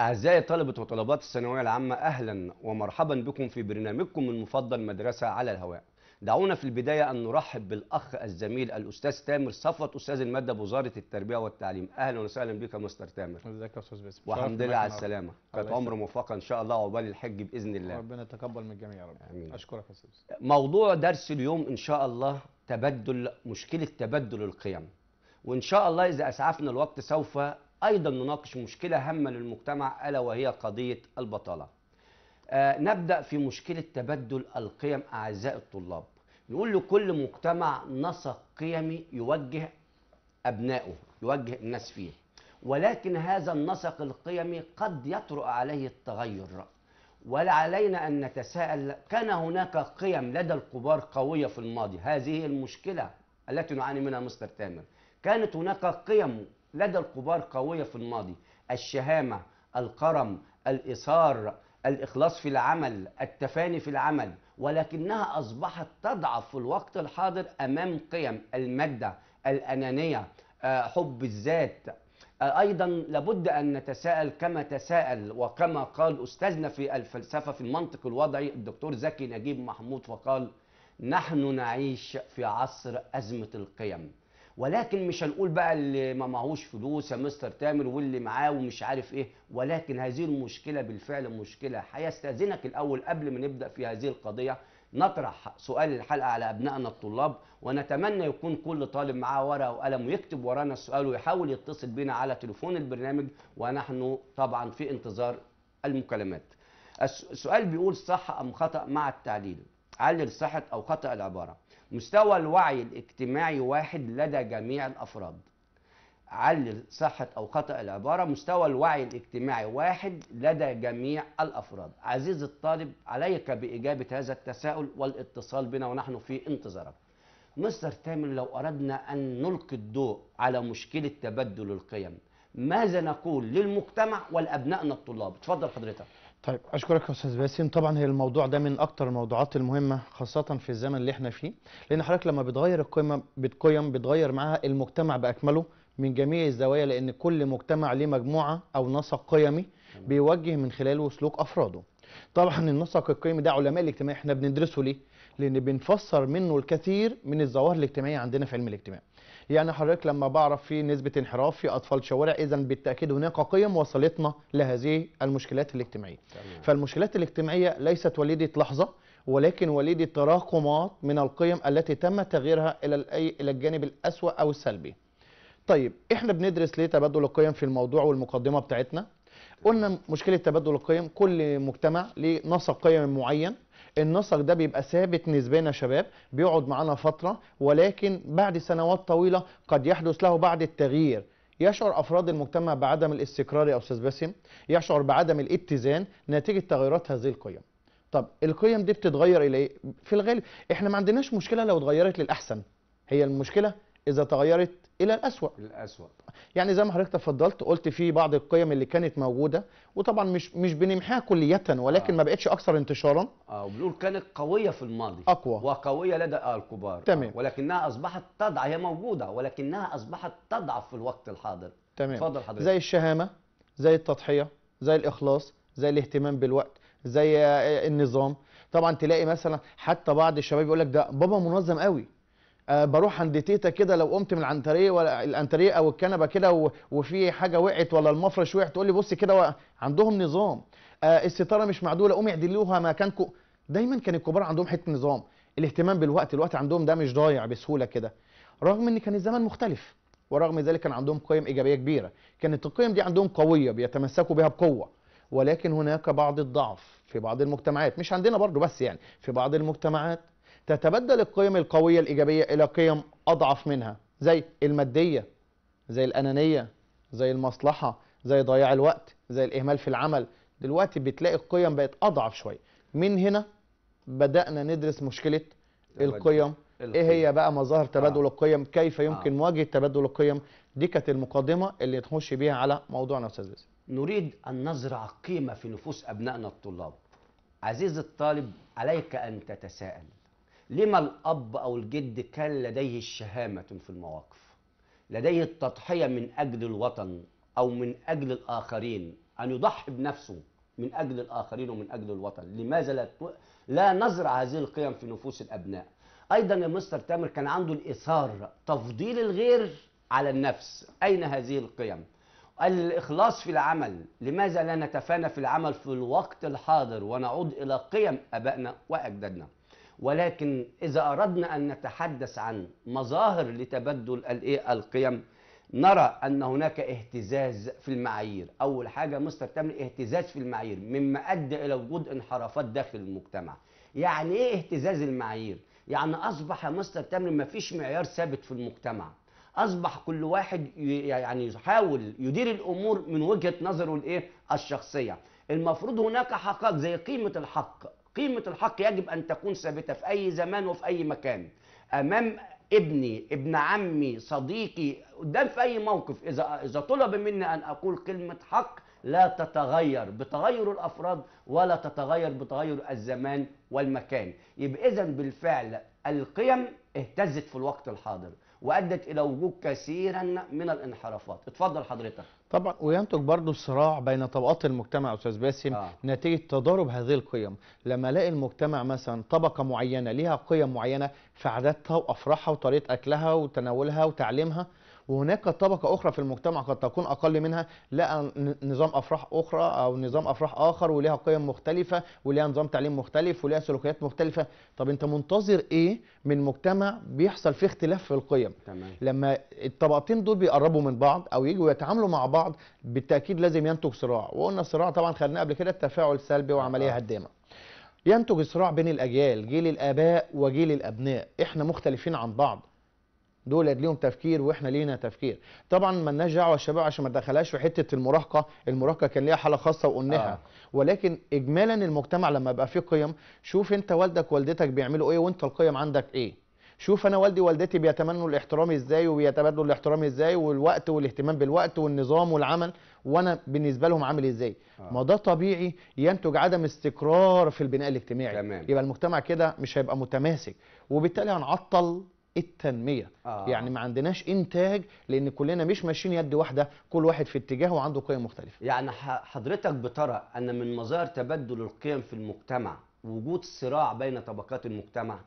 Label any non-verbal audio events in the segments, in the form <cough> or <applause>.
أعزائي طلبة وطلبات الثانوية العامة أهلا ومرحبا بكم في برنامجكم المفضل مدرسة على الهواء دعونا في البداية أن نرحب بالأخ الزميل الأستاذ تامر صفوت أستاذ المادة بوزارة التربية والتعليم أهلا وسهلا بك يا مستر تامر ازيك يا أستاذ باسم والحمد لله على السلامة كانت عمر موفقة إن شاء الله وعقبال الحج بإذن الله ربنا يتقبل من الجميع يا رب آمين. أشكرك يا أستاذ موضوع درس اليوم إن شاء الله تبدل مشكلة تبدل القيم وإن شاء الله إذا أسعفنا الوقت سوف أيضا نناقش مشكلة هامة للمجتمع ألا وهي قضية البطالة آه نبدأ في مشكلة تبدل القيم أعزائي الطلاب نقول لكل مجتمع نسق قيمي يوجه أبنائه يوجه الناس فيه ولكن هذا النسق القيمي قد يطرأ عليه التغير ولا علينا أن نتساءل كان هناك قيم لدى الكبار قوية في الماضي هذه المشكلة التي نعاني منها مستر تامر كانت هناك قيم لدى الكبار قوية في الماضي الشهامة القرم الإصار الإخلاص في العمل التفاني في العمل ولكنها أصبحت تضعف في الوقت الحاضر أمام قيم المادة الأنانية آه، حب الذات آه، أيضا لابد أن نتساءل كما تساءل وكما قال أستاذنا في الفلسفة في المنطق الوضعي الدكتور زكي نجيب محمود فقال نحن نعيش في عصر أزمة القيم ولكن مش هنقول بقى اللي ما معهوش فلوس يا مستر تامر واللي معاه ومش عارف ايه ولكن هذه المشكله بالفعل مشكله هيستاذنك الاول قبل ما نبدا في هذه القضيه نطرح سؤال الحلقه على ابنائنا الطلاب ونتمنى يكون كل طالب معاه ورقه وقلم ويكتب ورانا السؤال ويحاول يتصل بنا على تليفون البرنامج ونحن طبعا في انتظار المكالمات. السؤال بيقول صح ام خطا مع التعليل؟ علل صحه او خطا العباره. مستوى الوعي الاجتماعي واحد لدى جميع الأفراد علل صحة أو خطأ العبارة مستوى الوعي الاجتماعي واحد لدى جميع الأفراد عزيز الطالب عليك بإجابة هذا التساؤل والاتصال بنا ونحن في انتظارك مستر تامر لو أردنا أن نلقي الضوء على مشكلة تبدل القيم ماذا نقول للمجتمع والأبنائنا الطلاب اتفضل حضرتك طيب اشكرك يا استاذ باسم طبعا هي الموضوع ده من اكتر الموضوعات المهمه خاصه في الزمن اللي احنا فيه لان حضرتك لما بتغير القيم بتقيم بتغير معاها المجتمع باكمله من جميع الزوايا لان كل مجتمع ليه مجموعه او نسق قيمي بيوجه من خلاله سلوك افراده طبعا النسق القيمي ده علماء الاجتماع احنا بندرسه ليه لان بنفسر منه الكثير من الظواهر الاجتماعيه عندنا في علم الاجتماع يعني حضرتك لما بعرف في نسبه انحراف في اطفال شوارع اذا بالتاكيد هناك قيم وصلتنا لهذه المشكلات الاجتماعيه تمام. فالمشكلات الاجتماعيه ليست وليده لحظه ولكن وليده تراكمات من القيم التي تم تغييرها الى الى الجانب الاسوا او السلبي طيب احنا بندرس ليه تبادل القيم في الموضوع والمقدمه بتاعتنا قلنا مشكله تبادل القيم كل مجتمع ليه نسق قيم معين النسق ده بيبقى ثابت نسبيا يا شباب بيقعد معانا فترة ولكن بعد سنوات طويلة قد يحدث له بعد التغيير يشعر أفراد المجتمع بعدم الاستقرار يا أستاذ باسم يشعر بعدم الاتزان نتيجة تغيرات هذه القيم طب القيم دي بتتغير إلى إيه؟ في الغالب إحنا ما عندناش مشكلة لو اتغيرت للأحسن هي المشكلة إذا تغيرت الى الاسوأ الاسوأ يعني زي ما حضرتك تفضلت قلت في بعض القيم اللي كانت موجوده وطبعا مش مش بنمحيها كليا ولكن آه. ما بقتش اكثر انتشارا اه وبنقول كانت قويه في الماضي اقوى وقويه لدى الكبار تمام آه. ولكنها اصبحت تضعف هي موجوده ولكنها اصبحت تضعف في الوقت الحاضر تمام اتفضل حضرتك زي الشهامه زي التضحيه زي الاخلاص زي الاهتمام بالوقت زي آه، النظام طبعا تلاقي مثلا حتى بعض الشباب يقول لك ده بابا منظم قوي آه، بروح عند تيتا كده لو قمت من العنتريه ولا الانتريه او الكنبه كده وفي حاجه وقعت ولا المفرش وقع تقول لي بص كده عندهم نظام آه، الستاره مش معدوله قومي اعدلوها مكانكم دايما كان الكبار عندهم حته نظام الاهتمام بالوقت الوقت عندهم ده مش ضايع بسهوله كده رغم ان كان الزمن مختلف ورغم ذلك كان عندهم قيم ايجابيه كبيره كانت القيم دي عندهم قويه بيتمسكوا بها بقوه ولكن هناك بعض الضعف في بعض المجتمعات مش عندنا برضو بس يعني في بعض المجتمعات تتبدل القيم القوية الإيجابية إلى قيم أضعف منها زي المادية زي الأنانية زي المصلحة زي ضياع الوقت زي الإهمال في العمل دلوقتي بتلاقي القيم بقت أضعف شوية من هنا بدأنا ندرس مشكلة القيم ايه هي بقى مظاهر تبادل آه. القيم كيف يمكن آه. مواجهه تبادل القيم دي كانت المقدمه اللي نخش بيها على موضوعنا استاذ نريد ان نزرع قيمه في نفوس ابنائنا الطلاب عزيز الطالب عليك ان تتساءل لما الأب أو الجد كان لديه الشهامة في المواقف لديه التضحية من أجل الوطن أو من أجل الآخرين أن يضحي بنفسه من أجل الآخرين ومن أجل الوطن لماذا لا, تو... لا نزرع هذه القيم في نفوس الأبناء أيضا يا مستر تامر كان عنده الإثار تفضيل الغير على النفس أين هذه القيم الإخلاص في العمل لماذا لا نتفانى في العمل في الوقت الحاضر ونعود إلى قيم أبائنا وأجدادنا ولكن إذا أردنا أن نتحدث عن مظاهر لتبدل القيم نرى أن هناك اهتزاز في المعايير أول حاجة مستر تامر اهتزاز في المعايير مما أدى إلى وجود انحرافات داخل المجتمع يعني إيه اهتزاز المعايير؟ يعني أصبح يا مستر ما مفيش معيار ثابت في المجتمع اصبح كل واحد يعني يحاول يدير الامور من وجهه نظره الايه الشخصيه المفروض هناك حقائق زي قيمه الحق قيمة الحق يجب أن تكون ثابتة في أي زمان وفي أي مكان أمام ابني ابن عمي صديقي قدام في أي موقف إذا إذا طلب مني أن أقول كلمة حق لا تتغير بتغير الأفراد ولا تتغير بتغير الزمان والمكان يبقى إذا بالفعل القيم اهتزت في الوقت الحاضر وأدت إلى وجود كثيرا من الانحرافات اتفضل حضرتك طبعا وينتج برضه صراع بين طبقات المجتمع استاذ باسم آه. نتيجه تضارب هذه القيم لما الاقي المجتمع مثلا طبقه معينه ليها قيم معينه في عاداتها وافراحها وطريقه اكلها وتناولها وتعليمها وهناك طبقه اخرى في المجتمع قد تكون اقل منها لها نظام افراح اخرى او نظام افراح اخر وليها قيم مختلفه وليها نظام تعليم مختلف وليها سلوكيات مختلفه طب انت منتظر ايه من مجتمع بيحصل فيه اختلاف في القيم تمام. لما الطبقتين دول بيقربوا من بعض او يجوا يتعاملوا مع بعض بالتاكيد لازم ينتج صراع وقلنا الصراع طبعا خدناه قبل كده التفاعل سلبي وعمليه هدامه ينتج صراع بين الاجيال جيل الاباء وجيل الابناء احنا مختلفين عن بعض دول ليهم تفكير واحنا لينا تفكير طبعا مالناش دعوه الشباب عشان ما دخلهاش في حته المراهقه المراهقه كان ليها حاله خاصه وقلناها آه. ولكن اجمالا المجتمع لما بقى فيه قيم شوف انت والدك والدتك بيعملوا ايه وانت القيم عندك ايه شوف انا والدي والدتي بيتمنوا الاحترام ازاي وبيتبادلوا الاحترام ازاي والوقت والاهتمام بالوقت والنظام والعمل وانا بالنسبه لهم عامل ازاي آه. ما ده طبيعي ينتج عدم استقرار في البناء الاجتماعي تمام. يبقى المجتمع كده مش هيبقى متماسك وبالتالي هنعطل التنميه آه. يعني ما عندناش انتاج لان كلنا مش ماشيين يد واحده كل واحد في اتجاه وعنده قيم مختلفه يعني حضرتك بترى ان من مظاهر تبدل القيم في المجتمع وجود صراع بين طبقات المجتمع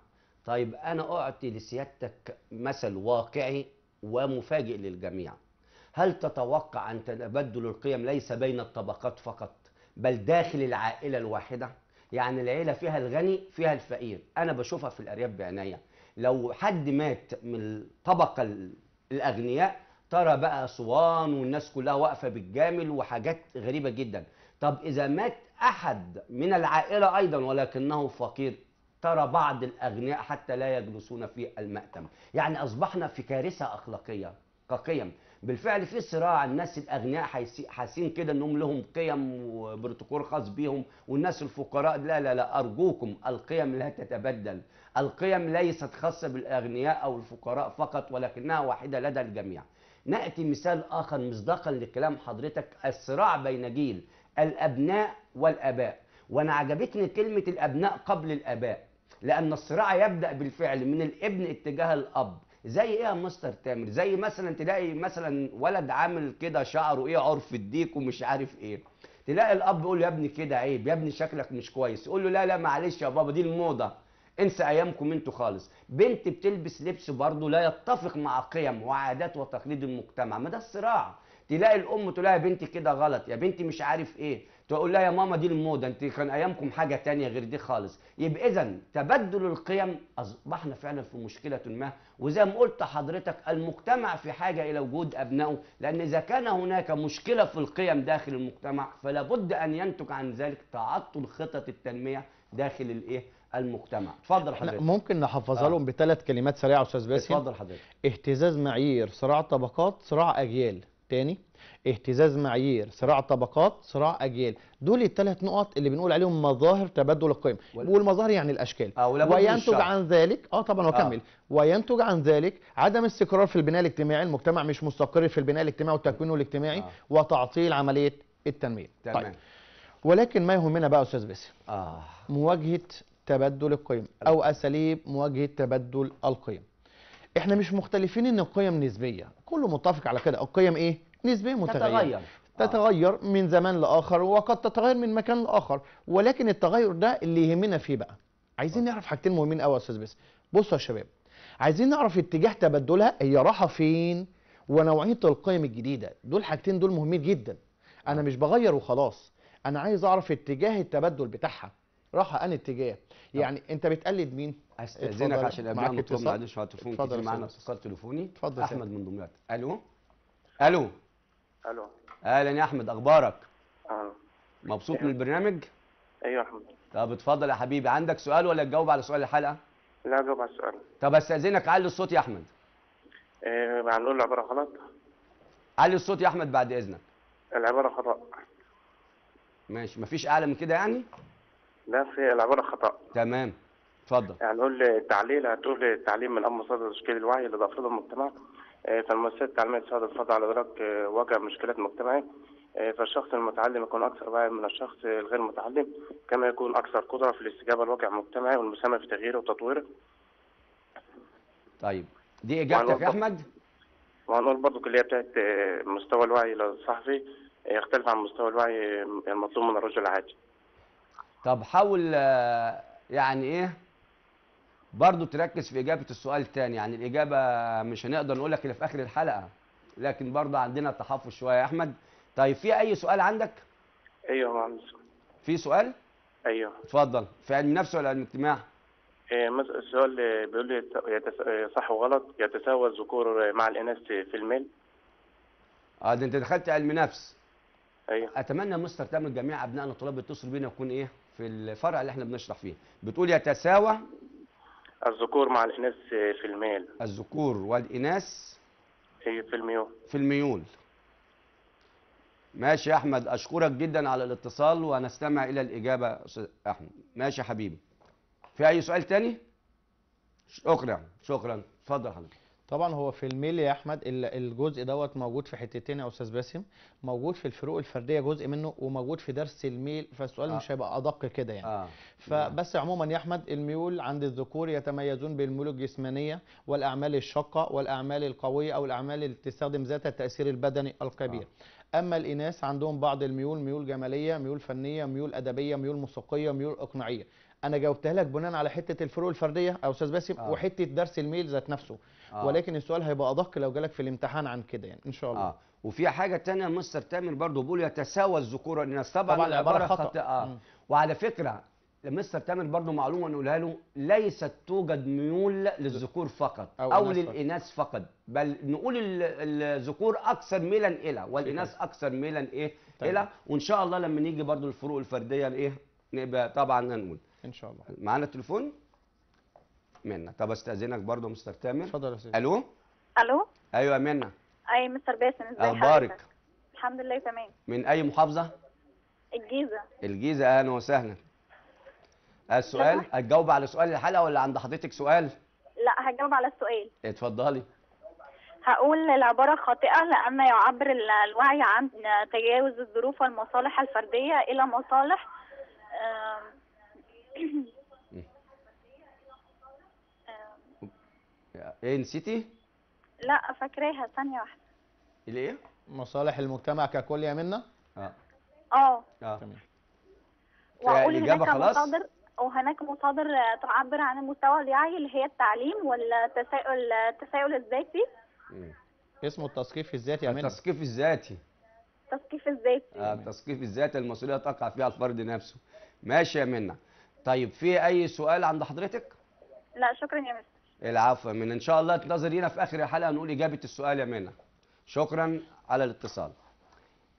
طيب انا اعطي لسيادتك مثل واقعي ومفاجئ للجميع هل تتوقع ان تبدل القيم ليس بين الطبقات فقط بل داخل العائله الواحده يعني العيله فيها الغني فيها الفقير انا بشوفها في الارياف بعنايه لو حد مات من الطبقه الاغنياء ترى بقى اسوان والناس كلها واقفه بالجامل وحاجات غريبه جدا طب اذا مات احد من العائله ايضا ولكنه فقير ترى بعض الاغنياء حتى لا يجلسون في المأتم يعني اصبحنا في كارثه اخلاقيه كقيم بالفعل في صراع الناس الاغنياء حاسين كده انهم لهم قيم وبروتوكول خاص بيهم والناس الفقراء لا لا لا ارجوكم القيم لا تتبدل القيم ليست خاصة بالأغنياء أو الفقراء فقط ولكنها واحدة لدى الجميع نأتي مثال آخر مصداقا لكلام حضرتك الصراع بين جيل الأبناء والأباء وأنا عجبتني كلمة الأبناء قبل الأباء لأن الصراع يبدأ بالفعل من الابن اتجاه الأب زي ايه يا مستر تامر زي مثلا تلاقي مثلا ولد عامل كده شعره ايه عرف الديك ومش عارف ايه تلاقي الاب يقول يا ابني كده عيب يا ابني شكلك مش كويس يقول له لا لا معلش يا بابا دي الموضه انسى ايامكم انتوا خالص بنت بتلبس لبس برضه لا يتفق مع قيم وعادات وتقاليد المجتمع ما ده الصراع تلاقي الام تلاقي يا بنتي كده غلط يا بنتي مش عارف ايه تقول لها يا ماما دي الموضه انت كان ايامكم حاجه تانية غير دي خالص يبقى اذا تبدل القيم اصبحنا فعلا في مشكله ما وزي ما قلت حضرتك المجتمع في حاجه الى وجود ابنائه لان اذا كان هناك مشكله في القيم داخل المجتمع فلا بد ان ينتج عن ذلك تعطل خطط التنميه داخل الايه المجتمع اتفضل حضرتك ممكن نحفظها آه. لهم بثلاث كلمات سريعه يا استاذ باسم اتفضل حضرتك اهتزاز معايير صراع طبقات صراع اجيال تاني اهتزاز معايير صراع طبقات صراع اجيال دول الثلاث نقط اللي بنقول عليهم مظاهر تبدل القيم وال... والمظاهر يعني الاشكال آه وينتج عن ذلك اه طبعا واكمل آه. وينتج عن ذلك عدم استقرار في البناء الاجتماعي المجتمع مش مستقر في البناء الاجتماعي والتكوين الاجتماعي آه. وتعطيل عمليه التنميه طيب. تمام. طيب ولكن ما يهمنا بقى يا استاذ باسم آه. مواجهه تبدل القيم أيوة. او اساليب مواجهه تبدل القيم احنا مش مختلفين ان القيم نسبيه كله متفق على كده القيم ايه نسبيه متغيره تتغير تتغير من زمان لاخر وقد تتغير من مكان لاخر ولكن التغير ده اللي يهمنا فيه بقى عايزين نعرف حاجتين مهمين قوي يا استاذ بس بصوا يا شباب عايزين نعرف اتجاه تبدلها هي راحه فين ونوعيه القيم الجديده دول حاجتين دول مهمين جدا انا مش بغير وخلاص انا عايز اعرف اتجاه التبدل بتاعها راحه ان اتجاه يعني انت بتقلد مين استاذنك عشان قبل ما معلش على التليفون اتفضل معانا اتصال تليفوني اتفضل احمد من دمياط الو الو الو اهلا يا احمد اخبارك اهلا مبسوط إيه؟ من البرنامج ايوه يا احمد طب اتفضل يا حبيبي عندك سؤال ولا تجاوب على سؤال الحلقه لا اجاوب على السؤال طب استاذنك علي الصوت يا احمد ايه معلول العباره غلط علي الصوت يا احمد بعد اذنك العباره خطا ماشي مفيش اعلى من كده يعني لا في العبارة خطأ تمام اتفضل هنقول يعني التعليل هتقول التعليم من أهم مصادر تشكيل الوعي لدى أفراد المجتمع آه، فالمؤسسات التعليمية تساعد الأفراد على إدراك آه، واقع مشكلات مجتمعية آه، فالشخص المتعلم يكون أكثر وعيا من الشخص الغير متعلم كما يكون أكثر قدرة في الاستجابة لواقع المجتمعي والمساهمة في تغييره وتطويره طيب دي إجابتك يا أحمد؟ وهنقول برضه الكلية بتاعت مستوى الوعي للصحفي يختلف عن مستوى الوعي المطلوب من الرجل العادي طب حاول آه، يعني ايه برضو تركز في اجابه السؤال تاني يعني الاجابه مش هنقدر نقول لك الا في اخر الحلقه لكن برضو عندنا تحفظ شويه يا احمد طيب في اي سؤال عندك ايوه عندي في سؤال ايوه اتفضل في علم نفس ولا علم اجتماع آه، مثلا السؤال بيقول لي صح وغلط يتساوى الذكور مع الاناث في الميل اه ده انت دخلت علم نفس ايوه اتمنى مستر تامر جميع ابنائنا الطلاب يتصلوا بينا يكون ايه في الفرع اللي احنا بنشرح فيه بتقول يتساوى الذكور مع الاناث في الميل الذكور والاناث في الميول في الميول ماشي يا احمد اشكرك جدا على الاتصال ونستمع الى الاجابه استاذ احمد ماشي يا حبيبي في اي سؤال تاني شكرا شكرا اتفضل حضرتك طبعا هو في الميل يا احمد الجزء دوت موجود في حتتين يا استاذ باسم موجود في الفروق الفرديه جزء منه وموجود في درس الميل فالسؤال آه. مش هيبقى ادق كده يعني آه. فبس عموما يا احمد الميول عند الذكور يتميزون بالميول الجسمانيه والاعمال الشاقه والاعمال القويه او الاعمال اللي تستخدم ذات التاثير البدني الكبير آه. اما الاناث عندهم بعض الميول ميول جماليه ميول فنيه ميول ادبيه ميول موسيقيه ميول اقناعيه انا جاوبتها لك بناء على حته الفروق الفرديه يا استاذ باسم آه. وحته درس الميل ذات نفسه آه. ولكن السؤال هيبقى ادق لو جالك في الامتحان عن كده يعني ان شاء الله آه. وفي حاجه ثانيه مستر تامر برضو بيقول يتساوى الذكور الناس طبعا, طبعا العباره خطا, خطأ. آه. وعلى فكره مستر تامر برضو معلومه نقولها له ليست توجد ميول للذكور فقط او, أو للاناث فقط بل نقول الذكور اكثر ميلا الى والاناث اكثر ميلا ايه طيب. الى وان شاء الله لما نيجي برضو الفروق الفرديه الايه نبقى طبعا هنقول ان شاء الله معانا تليفون منا طب استاذنك برضو مستر تامر اتفضل يا سيدي الو الو ايوه منا اي مستر باسم ازيك اخبارك الحمد لله تمام من اي محافظه الجيزه الجيزه اهلا وسهلا آه، السؤال هتجاوب على سؤال الحلقه ولا عند حضرتك سؤال لا هجاوب على السؤال اتفضلي هقول العبارة خاطئة لأن يعبر الوعي عن تجاوز الظروف والمصالح الفردية إلى مصالح ايه نسيتي؟ لا فاكراها ثانية واحدة الايه؟ مصالح المجتمع ككل يا منى؟ اه اه اه تمام واقول الاجابه خلاص مصادر وهناك مصادر تعبر عن المستوى الوعي اللي هي التعليم والتساؤل التساؤل الذاتي إيه. اسمه التثقيف الذاتي يا منى التثقيف الذاتي التثقيف الذاتي اه التثقيف الذاتي المسؤوليه تقع فيها الفرد نفسه ماشي يا منى طيب في اي سؤال عند حضرتك؟ لا شكرا يا مستر العفو من ان شاء الله تنتظرينا في اخر الحلقه نقول اجابه السؤال يا منى شكرا على الاتصال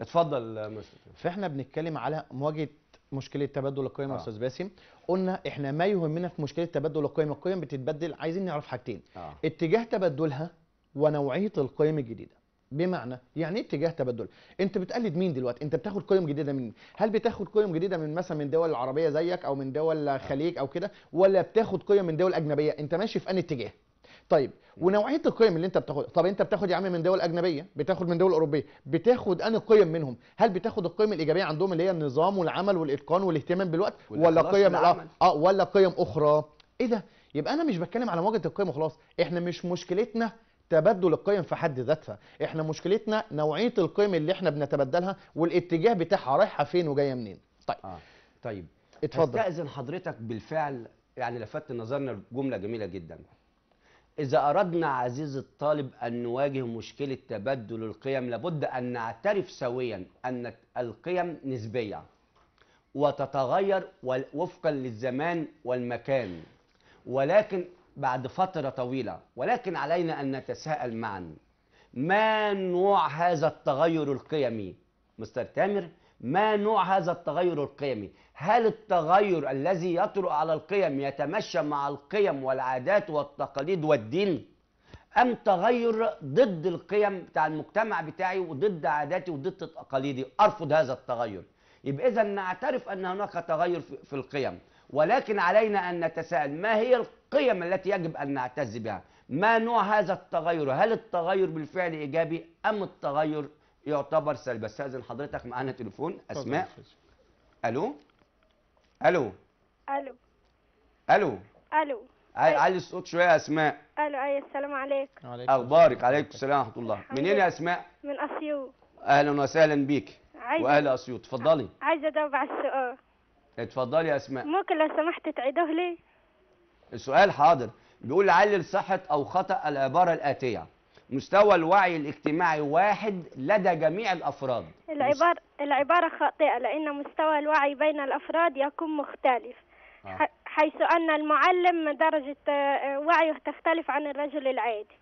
اتفضل مستر فاحنا بنتكلم على مواجهه مشكله تبدل القيم يا آه. استاذ باسم قلنا احنا ما يهمنا في مشكله تبدل القيم القيم بتتبدل عايزين نعرف حاجتين آه. اتجاه تبدلها ونوعيه القيم الجديده بمعنى يعني ايه اتجاه تبدل انت بتقلد مين دلوقتي انت بتاخد قيم جديده من هل بتاخد قيم جديده من مثلا من دول العربيه زيك او من دول خليج او كده ولا بتاخد قيم من دول اجنبيه انت ماشي في ان اتجاه طيب ونوعيه القيم اللي انت بتاخدها طب انت بتاخد يا عم من دول اجنبيه بتاخد من دول اوروبيه بتاخد انهي قيم منهم هل بتاخد القيم الايجابيه عندهم اللي هي النظام والعمل والاتقان والاهتمام بالوقت ولا قيم آه،, اه ولا قيم اخرى ايه ده يبقى انا مش بتكلم على مواجهه القيم وخلاص احنا مش مشكلتنا تبدل القيم في حد ذاتها احنا مشكلتنا نوعيه القيم اللي احنا بنتبدلها والاتجاه بتاعها رايحه فين وجايه منين طيب آه. طيب اتفضل استاذن حضرتك بالفعل يعني لفت نظرنا جمله جميله جدا إذا أردنا عزيز الطالب أن نواجه مشكلة تبدل القيم لابد أن نعترف سويا أن القيم نسبية وتتغير وفقا للزمان والمكان ولكن بعد فترة طويلة ولكن علينا أن نتساءل معا ما نوع هذا التغير القيمي مستر تامر ما نوع هذا التغير القيمي هل التغير الذي يطرأ على القيم يتمشى مع القيم والعادات والتقاليد والدين ام تغير ضد القيم بتاع المجتمع بتاعي وضد عاداتي وضد تقاليدي ارفض هذا التغير يبقى اذا نعترف ان هناك تغير في القيم ولكن علينا أن نتساءل ما هي القيم التي يجب أن نعتز بها ما نوع هذا التغير هل التغير بالفعل إيجابي أم التغير يعتبر سلبي استاذن حضرتك معانا تليفون اسماء الو الو الو الو الو علي الصوت شويه يا اسماء الو اي السلام عليكم اخبارك عليكم السلام ورحمه الله منين يا اسماء من اسيوط اهلا وسهلا بيك عايزة واهل اسيوط اتفضلي عايزه اجاوب على السؤال اتفضلي يا اسماء ممكن لو سمحت تعيده لي السؤال حاضر بيقول علل صحة أو خطأ العبارة الآتية مستوى الوعي الاجتماعي واحد لدى جميع الأفراد العبارة, العبارة خاطئة لأن مستوى الوعي بين الأفراد يكون مختلف آه. حيث أن المعلم درجة آه، وعيه تختلف عن الرجل العادي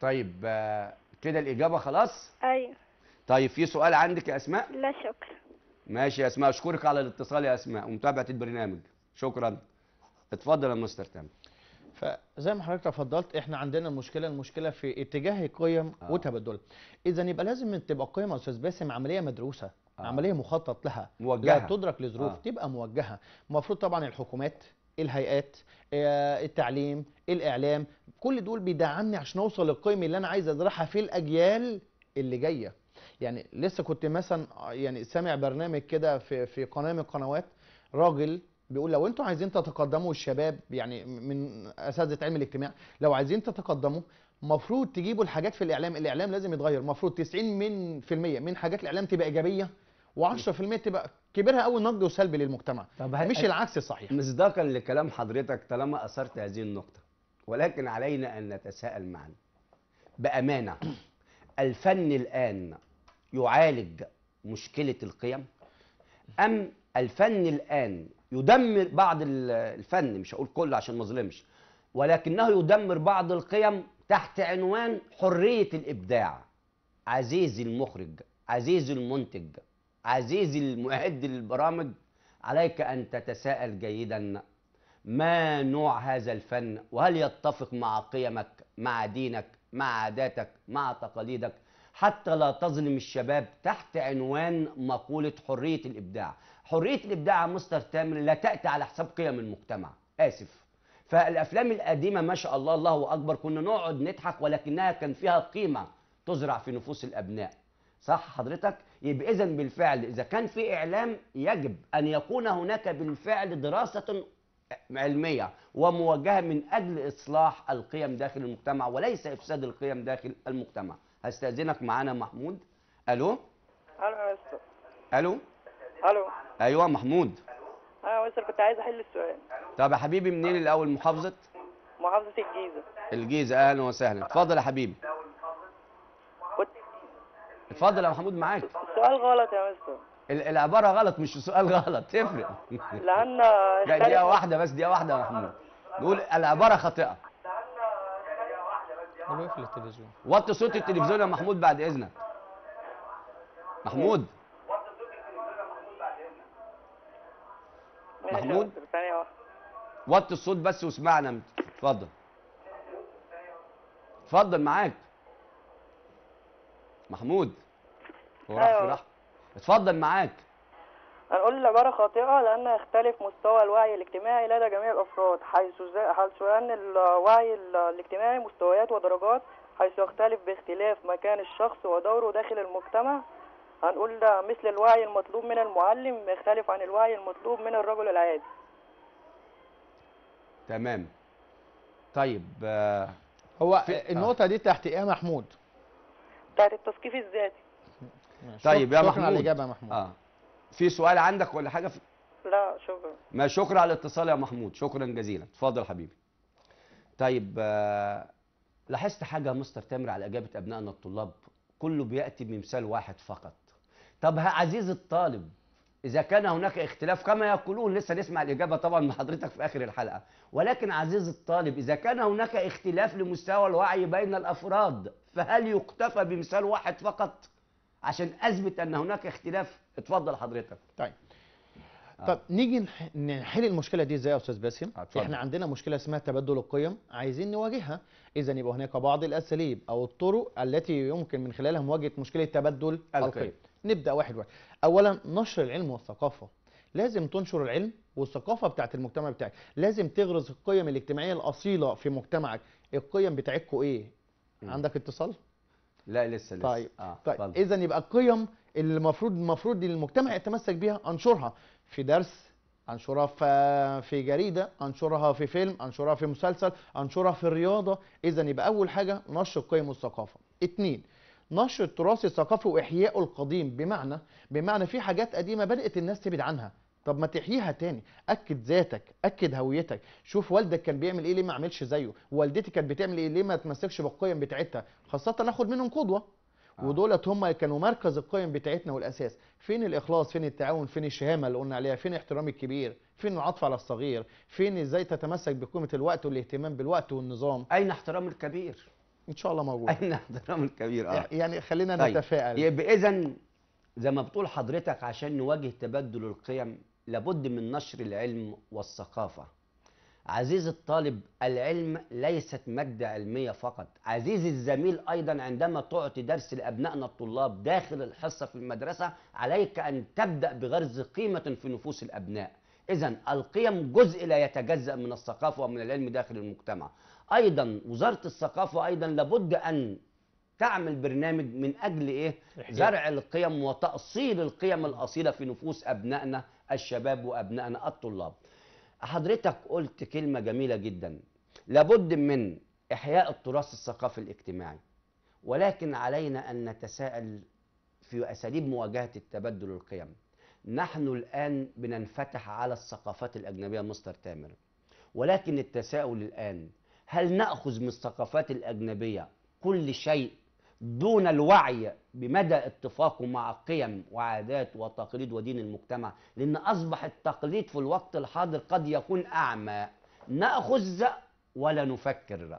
طيب آه، كده الإجابة خلاص؟ أيوه طيب في سؤال عندك يا اسماء لا شكرا ماشي يا اسماء اشكرك على الاتصال يا اسماء ومتابعه البرنامج شكرا اتفضل يا مستر تامر فزي ما حضرتك تفضلت احنا عندنا المشكله المشكله في اتجاه القيم آه. وتبادلها اذا يبقى لازم تبقى القيم يا استاذ باسم عمليه مدروسه آه. عمليه مخطط لها موجهة. لا تدرك لظروف آه. تبقى موجهه المفروض طبعا الحكومات الهيئات آه، التعليم الاعلام كل دول بيدعمني عشان اوصل للقيم اللي انا عايز ازرعها في الاجيال اللي جايه يعني لسه كنت مثلا آه، يعني سامع برنامج كده في في قناه من القنوات راجل بيقول لو انتوا عايزين تتقدموا الشباب يعني من اساتذه علم الاجتماع لو عايزين تتقدموا مفروض تجيبوا الحاجات في الاعلام الاعلام لازم يتغير مفروض 90 من في المية من حاجات الاعلام تبقى ايجابيه و10% تبقى كبرها قوي نقد وسلبي للمجتمع طب مش أ... العكس الصحيح مصداقا لكلام حضرتك طالما اثرت هذه النقطه ولكن علينا ان نتساءل معا بامانه الفن الان يعالج مشكله القيم ام الفن الان يدمر بعض الفن مش هقول كله عشان ما ظلمش ولكنه يدمر بعض القيم تحت عنوان حريه الابداع عزيزي المخرج عزيزي المنتج عزيزي المعد للبرامج عليك ان تتساءل جيدا ما نوع هذا الفن وهل يتفق مع قيمك مع دينك مع عاداتك مع تقاليدك حتى لا تظلم الشباب تحت عنوان مقولة حرية الإبداع حرية الإبداع يا مستر تامر لا تأتي على حساب قيم المجتمع آسف فالأفلام القديمة ما شاء الله الله أكبر كنا نقعد نضحك ولكنها كان فيها قيمة تزرع في نفوس الأبناء صح حضرتك؟ يبقى إذا بالفعل إذا كان في إعلام يجب أن يكون هناك بالفعل دراسة علمية وموجهة من أجل إصلاح القيم داخل المجتمع وليس إفساد القيم داخل المجتمع استاذنك معانا محمود الو الو يا استاذ الو الو ايوه محمود ايوه يا استاذ كنت عايز احل السؤال طب يا حبيبي منين الاول محافظه محافظه الجيزه الجيزه اهلا وسهلا اتفضل يا حبيبي اتفضل يا محمود معاك السؤال غلط يا استاذ العباره غلط مش سؤال غلط تفرق لان دقيقه واحده بس دقيقه واحده يا محمود نقول العباره خاطئه ملوك للتلفزيون وطي صوت التلفزيون يا محمود بعد اذنك محمود محمود وطي الصوت بس واسمعنا اتفضل اتفضل معاك محمود هو راح أيوة. اتفضل معاك هنقول العبارة خاطئة لأن يختلف مستوى الوعي الاجتماعي لدى جميع الأفراد حيث حيث أن الوعي الاجتماعي مستويات ودرجات حيث يختلف باختلاف مكان الشخص ودوره داخل المجتمع هنقول ده مثل الوعي المطلوب من المعلم يختلف عن الوعي المطلوب من الرجل العادي تمام طيب آه، هو آه، النقطة دي تحت ايه يا محمود؟ بتاعت التثقيف الذاتي طيب يا محمود شكرا على الإجابة يا محمود آه. في سؤال عندك ولا حاجه في... لا شكرا ما شكرا على الاتصال يا محمود شكرا جزيلا اتفضل حبيبي طيب آه، لاحظت حاجه يا مستر تامر على اجابه ابنائنا الطلاب كله بياتي بمثال واحد فقط طب عزيز الطالب إذا كان هناك اختلاف كما يقولون لسه نسمع الإجابة طبعا من حضرتك في آخر الحلقة ولكن عزيز الطالب إذا كان هناك اختلاف لمستوى الوعي بين الأفراد فهل يكتفى بمثال واحد فقط؟ عشان اثبت ان هناك اختلاف اتفضل حضرتك طيب آه. طب نيجي نحل المشكله دي ازاي يا استاذ باسم احنا عندنا مشكله اسمها تبدل القيم عايزين نواجهها اذا يبقى هناك بعض الاساليب او الطرق التي يمكن من خلالها مواجهه مشكله تبدل القيم, القيم. نبدا واحد واحد اولا نشر العلم والثقافه لازم تنشر العلم والثقافه بتاعت المجتمع بتاعك لازم تغرز القيم الاجتماعيه الاصيله في مجتمعك القيم بتاعتكم ايه م. عندك اتصال لا لسه لسه طيب آه. طيب, اذا يبقى القيم اللي المفروض المفروض المجتمع يتمسك بيها انشرها في درس انشرها في جريده انشرها في فيلم انشرها في مسلسل انشرها في الرياضه اذا يبقى اول حاجه نشر القيم والثقافه اثنين نشر التراث الثقافي واحيائه القديم بمعنى بمعنى في حاجات قديمه بدات الناس تبعد عنها طب ما تحييها تاني اكد ذاتك اكد هويتك شوف والدك كان بيعمل ايه ليه ما عملش زيه والدتي كانت بتعمل ايه ليه ما تمسكش بالقيم بتاعتها خاصه ناخد منهم قدوه آه. ودولت هم كانوا مركز القيم بتاعتنا والاساس فين الاخلاص فين التعاون فين الشهامه اللي قلنا عليها فين احترام الكبير فين العطف على الصغير فين ازاي تتمسك بقيمه الوقت والاهتمام بالوقت والنظام اين احترام الكبير ان شاء الله موجود اين احترام الكبير اه يعني, يعني خلينا طيب. نتفائل يبقى اذا زي ما بتقول حضرتك عشان نواجه تبدل القيم لابد من نشر العلم والثقافة عزيز الطالب العلم ليست مادة علمية فقط عزيز الزميل أيضا عندما تعطي درس لأبنائنا الطلاب داخل الحصة في المدرسة عليك أن تبدأ بغرز قيمة في نفوس الأبناء إذا القيم جزء لا يتجزأ من الثقافة ومن العلم داخل المجتمع أيضا وزارة الثقافة أيضا لابد أن تعمل برنامج من أجل إيه؟ زرع القيم وتأصيل القيم الأصيلة في نفوس أبنائنا الشباب وأبنائنا الطلاب حضرتك قلت كلمة جميلة جدا لابد من إحياء التراث الثقافي الاجتماعي ولكن علينا أن نتساءل في أساليب مواجهة التبدل القيم نحن الآن بننفتح على الثقافات الأجنبية مستر تامر ولكن التساؤل الآن هل نأخذ من الثقافات الأجنبية كل شيء دون الوعي بمدى اتفاقه مع قيم وعادات وتقاليد ودين المجتمع لأن أصبح التقليد في الوقت الحاضر قد يكون أعمى نأخذ ولا نفكر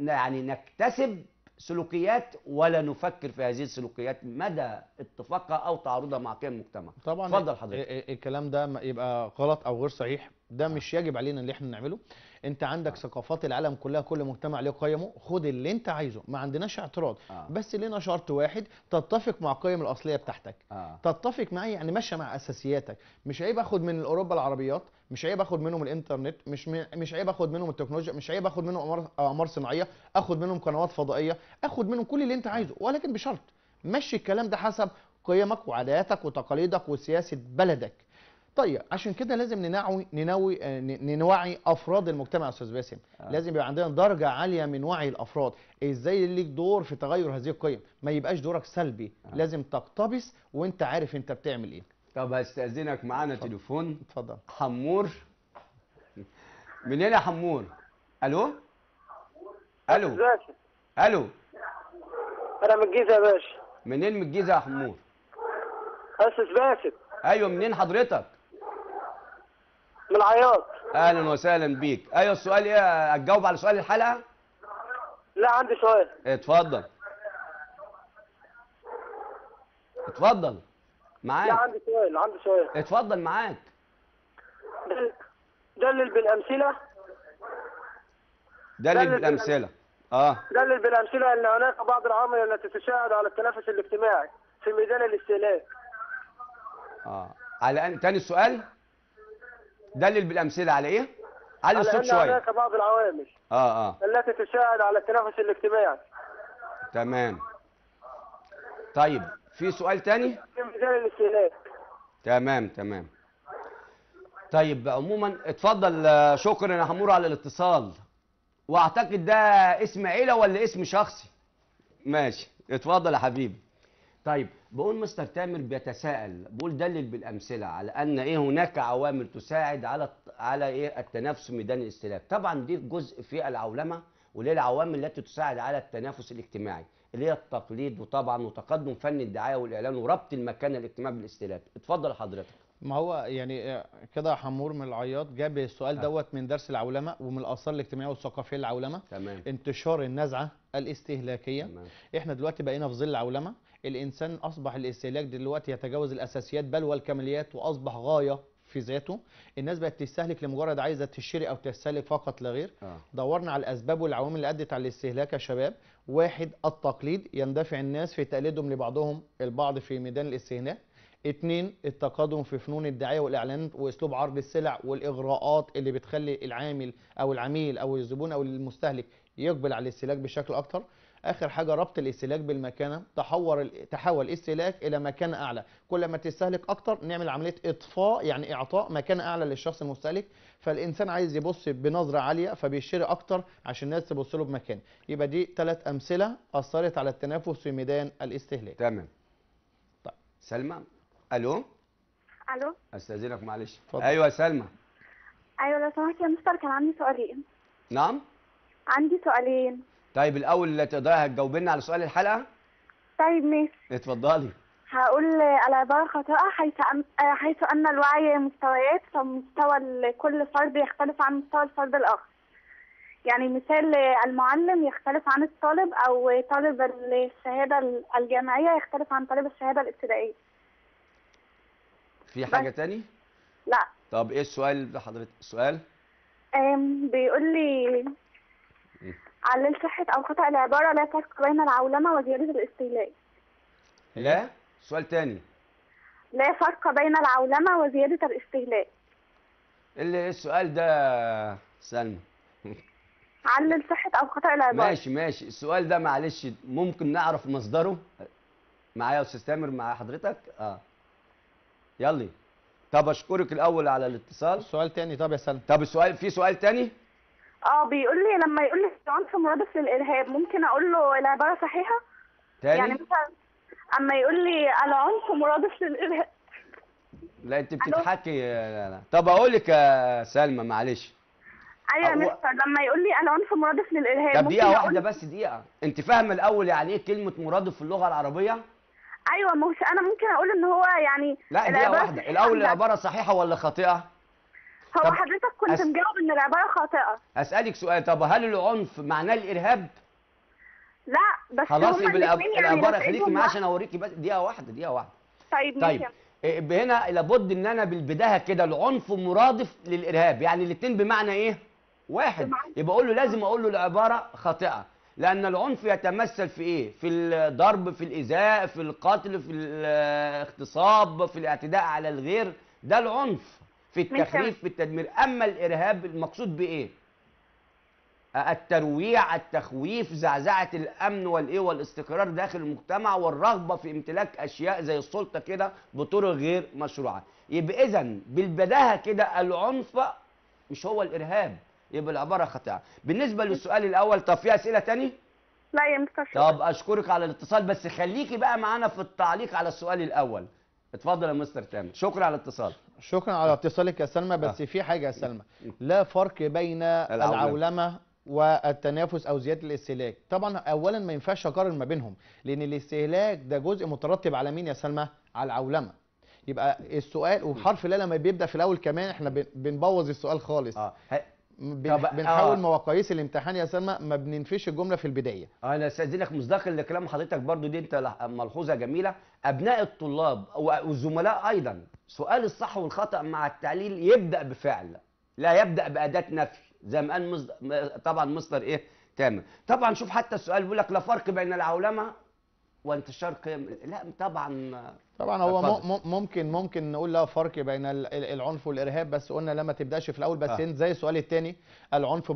يعني نكتسب سلوكيات ولا نفكر في هذه السلوكيات مدى اتفاقها او تعارضها مع قيم المجتمع طبعا اتفضل حضرتك الكلام ده يبقى غلط او غير صحيح ده مش يجب علينا اللي احنا نعمله انت عندك آه. ثقافات العالم كلها كل مجتمع له قيمه خد اللي انت عايزه ما عندناش اعتراض آه. بس لنا شرط واحد تتفق مع القيم الاصليه بتاعتك آه. تتفق معايا يعني ماشيه مع اساسياتك مش عيب اخد من اوروبا العربيات مش عيب اخد منهم الانترنت مش م... مش عيب اخد منهم التكنولوجيا مش عيب اخد منهم اقمار صناعيه اخد منهم قنوات فضائيه اخد منهم كل اللي انت عايزه ولكن بشرط مشي الكلام ده حسب قيمك وعاداتك وتقاليدك وسياسه بلدك طيب عشان كده لازم ننوي ننوي آه، نوعي افراد المجتمع يا استاذ باسم آه. لازم يبقى عندنا درجه عاليه من وعي الافراد ازاي ليك دور في تغير هذه القيم ما يبقاش دورك سلبي آه. لازم تقتبس وانت عارف انت بتعمل ايه طب هستاذنك معانا تليفون اتفضل حمور منين يا حمور الو الو الو انا من الجيزه يا باشا منين من الجيزه يا حمور استاذ باسم ايوه منين حضرتك من العياط اهلا وسهلا بيك ايوه السؤال ايه هتجاوب على سؤال الحلقه لا عندي سؤال اتفضل اتفضل معاك لا عندي سؤال عندي سؤال اتفضل معاك دلل بالامثله دلل, دلل بالامثله اه دلل بالامثله ان هناك بعض العوامل التي تساعد على التنافس الاجتماعي في ميدان الاستهلاك اه على ان تاني السؤال دلل بالامثله على ايه؟ علي الصوت شويه هناك بعض العوامل اه اه التي تساعد على التنافس الاجتماعي تمام طيب في سؤال تاني تمام تمام طيب عموما اتفضل شكرا يا حمور على الاتصال واعتقد ده اسم عيله ولا اسم شخصي ماشي اتفضل يا حبيبي طيب بقول مستر تامر بيتساءل بقول دلل بالامثله على ان ايه هناك عوامل تساعد على على ايه التنافس في ميدان الاستهلاك طبعا دي جزء في العولمه وليه العوامل التي تساعد على التنافس الاجتماعي اللي هي التقليد وطبعا وتقدم فن الدعايه والاعلان وربط المكان الاجتماعي بالاستهلاك اتفضل حضرتك ما هو يعني آه، كده حمور من العياط جاب السؤال آه. دوت من درس العولمه ومن الاثار الاجتماعيه والثقافيه للعولمه تمام. انتشار النزعه الاستهلاكيه تمام. احنا دلوقتي بقينا في ظل العولمه الإنسان أصبح الاستهلاك دلوقتي يتجاوز الأساسيات بل والكماليات وأصبح غاية في ذاته الناس بقت تستهلك لمجرد عايزه تشتري او تستهلك فقط لا غير آه. دورنا على الاسباب والعوامل اللي ادت على الاستهلاك يا شباب واحد التقليد يندفع الناس في تقليدهم لبعضهم البعض في ميدان الاستهلاك اثنين التقدم في فنون الدعايه والاعلان واسلوب عرض السلع والاغراءات اللي بتخلي العامل او العميل او الزبون او المستهلك يقبل على الاستهلاك بشكل اكثر اخر حاجه ربط الاستهلاك بالمكانه تحول تحول الاستهلاك الى مكان اعلى كل ما تستهلك اكتر نعمل عمليه اطفاء يعني اعطاء مكان اعلى للشخص المستهلك فالانسان عايز يبص بنظره عاليه فبيشتري اكتر عشان الناس تبص له بمكان يبقى دي ثلاث امثله اثرت على التنافس في ميدان الاستهلاك تمام طيب سلمى الو الو استاذنك معلش فضل. ايوه سلمى ايوه لو سمحت يا مستر كان عندي سؤالين نعم عندي سؤالين طيب الاول تقدري هتجاوبينا لنا على سؤال الحلقه طيب ماشي اتفضلي هقول العبارة خاطئة حيث أم... آه، حيث أن الوعي مستويات فمستوى كل فرد يختلف عن مستوى الفرد الآخر. يعني مثال آه، المعلم يختلف عن الطالب أو طالب الشهادة الجامعية يختلف عن طالب الشهادة الابتدائية. في حاجة بس. تاني؟ لا. طب إيه السؤال ده حضرتك؟ السؤال؟ بيقول لي علل صحة أو خطأ العبارة لا فرق بين العولمة وزيادة الاستيلاء لا سؤال تاني لا فرق بين العولمة وزيادة الاستهلاك اللي السؤال ده سلمى علل صحة أو خطأ العبارة ماشي ماشي السؤال ده معلش ممكن نعرف مصدره معايا يا أستاذ تامر مع حضرتك اه يلا طب أشكرك الأول على الاتصال سؤال تاني طب يا سلمى طب السؤال في سؤال تاني اه بيقول لي لما يقول لي العنف مرادف للارهاب ممكن اقول له العباره صحيحه تاني؟ يعني مثلا اما يقول لي العنف مرادف للارهاب لا انت بتضحكي لا لا طب اقول لك يا سلمى معلش ايوه يا أو... مستر لما يقول لي العنف مرادف للارهاب طب دقيقه واحده بس دقيقه انت فاهمه الاول يعني ايه كلمه مرادف في اللغه العربيه ايوه مش انا ممكن اقول ان هو يعني لا دقيقه واحده الاول العباره صحيحه ولا خاطئه هو حضرتك كنت أس... مجاوب ان العباره خاطئه اسالك سؤال طب هل العنف معناه الارهاب لا بس خلاص يبقى الأب... يعني العباره خليكي معايا عشان اوريكي بس دقيقه واحده دقيقه واحده طيب طيب ميشا. إيه، هنا لابد ان انا بالبدايه كده العنف مرادف للارهاب يعني الاثنين بمعنى ايه واحد يبقى اقول له لازم اقول له العباره خاطئه لان العنف يتمثل في ايه في الضرب في الايذاء في القتل في الاغتصاب في الاعتداء على الغير ده العنف في التخريف في التدمير اما الارهاب المقصود بايه الترويع التخويف زعزعه الامن والايه والاستقرار داخل المجتمع والرغبه في امتلاك اشياء زي السلطه كده بطرق غير مشروعه يبقى اذا بالبداهه كده العنف مش هو الارهاب يبقى العباره خاطئه بالنسبه للسؤال الاول طب في اسئله تاني لا يا مستر طب اشكرك على الاتصال بس خليكي بقى معانا في التعليق على السؤال الاول اتفضل يا مستر تامر شكرا على الاتصال شكرا على اتصالك يا سلمى بس آه. في حاجه يا سلمى لا فرق بين العولمه والتنافس او زياده الاستهلاك طبعا اولا ما ينفعش اقارن ما بينهم لان الاستهلاك ده جزء مترتب على مين يا سلمى على العولمه يبقى السؤال وحرف لا لما بيبدا في الاول كمان احنا بنبوظ السؤال خالص آه. بنحاول آه. مواقيس الامتحان يا سلمى ما بننفيش الجمله في البدايه آه، انا استاذنك مصداقا لكلام حضرتك برضو دي انت ملحوظه جميله ابناء الطلاب والزملاء ايضا سؤال الصح والخطأ مع التعليل يبدأ بفعل لا يبدأ بأداة نفي زي ما قال طبعا مصدر إيه تامر طبعا شوف حتى السؤال بيقول لك لا فرق بين العولمة وانتشار قيم لا طبعا طبعا هو ممكن ممكن نقول لا فرق بين العنف والارهاب بس قلنا لما تبداش في الاول بس آه. زي السؤال الثاني العنف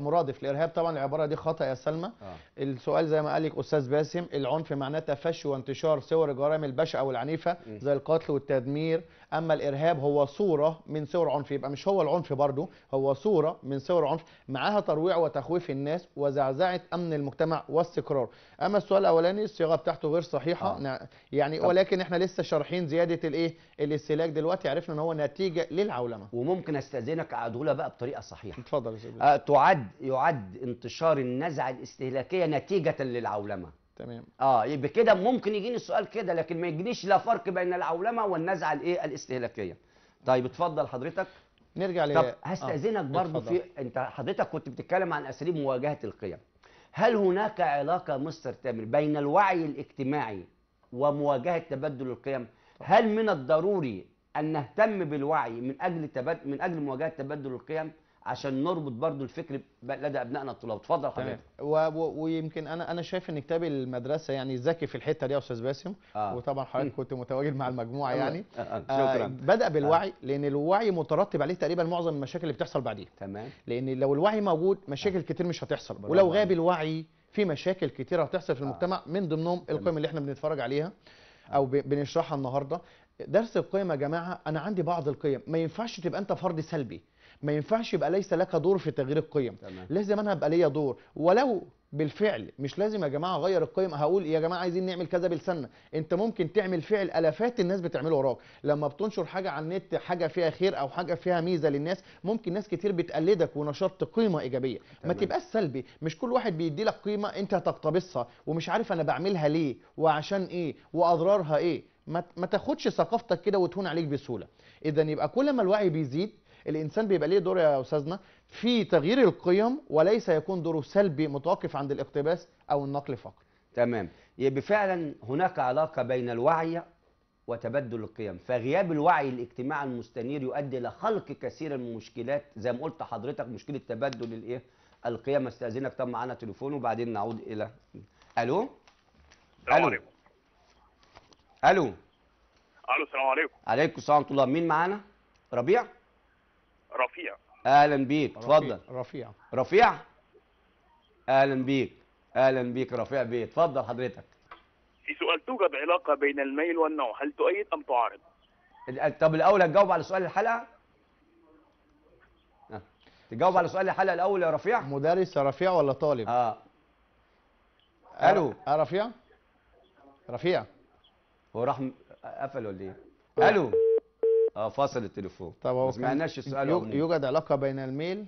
مرادف للارهاب طبعا العباره دي خطا يا سلمى آه. السؤال زي ما قال لك استاذ باسم العنف معناه تفشي وانتشار صور الجرائم البشعه والعنيفه زي القتل والتدمير اما الارهاب هو صوره من صور عنف يبقى مش هو العنف برضه هو صوره من صور عنف معاها ترويع وتخويف الناس وزعزعه امن المجتمع واستقرار اما السؤال الاولاني الصياغه بتاعته غير صحيحه آه. يعني يعني طب. ولكن احنا لسه شارحين زياده الايه الاستهلاك دلوقتي عرفنا ان هو نتيجه للعولمه وممكن استاذنك اعدهولها بقى بطريقه صحيحه اتفضل يا آه تعد يعد انتشار النزعه الاستهلاكيه نتيجه للعولمه تمام اه يبقى كده ممكن يجيني السؤال كده لكن ما يجنيش لا فرق بين العولمه والنزعه الايه الاستهلاكيه طيب اتفضل حضرتك نرجع ل طب آه، هستاذنك آه. برضه في انت حضرتك كنت بتتكلم عن اساليب مواجهه القيم هل هناك علاقه مستر تامر بين الوعي الاجتماعي ومواجهه تبدل القيم هل من الضروري ان نهتم بالوعي من اجل تبد... من اجل مواجهه تبدل القيم عشان نربط برضو الفكر لدى ابنائنا الطلاب اتفضل حضرتك و... و... ويمكن انا انا شايف ان كتاب المدرسه يعني ذكي في الحته دي يا استاذ باسم آه. وطبعا حضرتك كنت متواجد مع المجموعه يعني آه. آه. آه. بدا بالوعي آه. لان الوعي مترتب عليه تقريبا معظم المشاكل اللي بتحصل بعديها تمام لان لو الوعي موجود مشاكل آه. كتير مش هتحصل ولو غاب الوعي في مشاكل كتيره هتحصل في آه. المجتمع من ضمنهم القيم اللي احنا بنتفرج عليها او بنشرحها النهارده درس القيم يا جماعه انا عندي بعض القيم ما ينفعش تبقى انت فرد سلبي ما ينفعش يبقى ليس لك دور في تغيير القيم تمام. لازم انا ابقى ليا دور ولو بالفعل مش لازم يا جماعه اغير القيم هقول يا جماعه عايزين نعمل كذا بلساننا انت ممكن تعمل فعل الافات الناس بتعمله وراك لما بتنشر حاجه على النت حاجه فيها خير او حاجه فيها ميزه للناس ممكن ناس كتير بتقلدك ونشرت قيمه ايجابيه تمام. ما تبقاش سلبي مش كل واحد بيدي لك قيمه انت هتقتبسها ومش عارف انا بعملها ليه وعشان ايه واضرارها ايه ما تاخدش ثقافتك كده وتهون عليك بسهوله اذا يبقى كل ما الوعي بيزيد الانسان بيبقى ليه دور يا استاذنا في تغيير القيم وليس يكون دوره سلبي متوقف عند الاقتباس او النقل فقط تمام يبقى فعلا هناك علاقه بين الوعي وتبدل القيم فغياب الوعي الاجتماعي المستنير يؤدي الى خلق كثير من المشكلات زي ما قلت حضرتك مشكله تبدل الايه القيم استاذنك طب معانا تليفون وبعدين نعود الى الو الو الو الو السلام عليكم عليكم السلام ورحمه الله مين معانا ربيع رفيع اهلا بيك اتفضل رفيع رفيع اهلا بيك اهلا بيك رفيع بيه اتفضل حضرتك في سؤال توجد علاقه بين الميل والنوع هل تؤيد ام تعارض طب الاول هتجاوب على سؤال الحلقه آه. تجاوب على سؤال الحلقه الاول يا رفيع مدرس يا رفيع ولا طالب اه الو اه رفيع رفيع هو راح قفل ولا ايه أه. الو اه فصل التليفون طب ما سمعناش السؤال يوجد علاقه بين الميل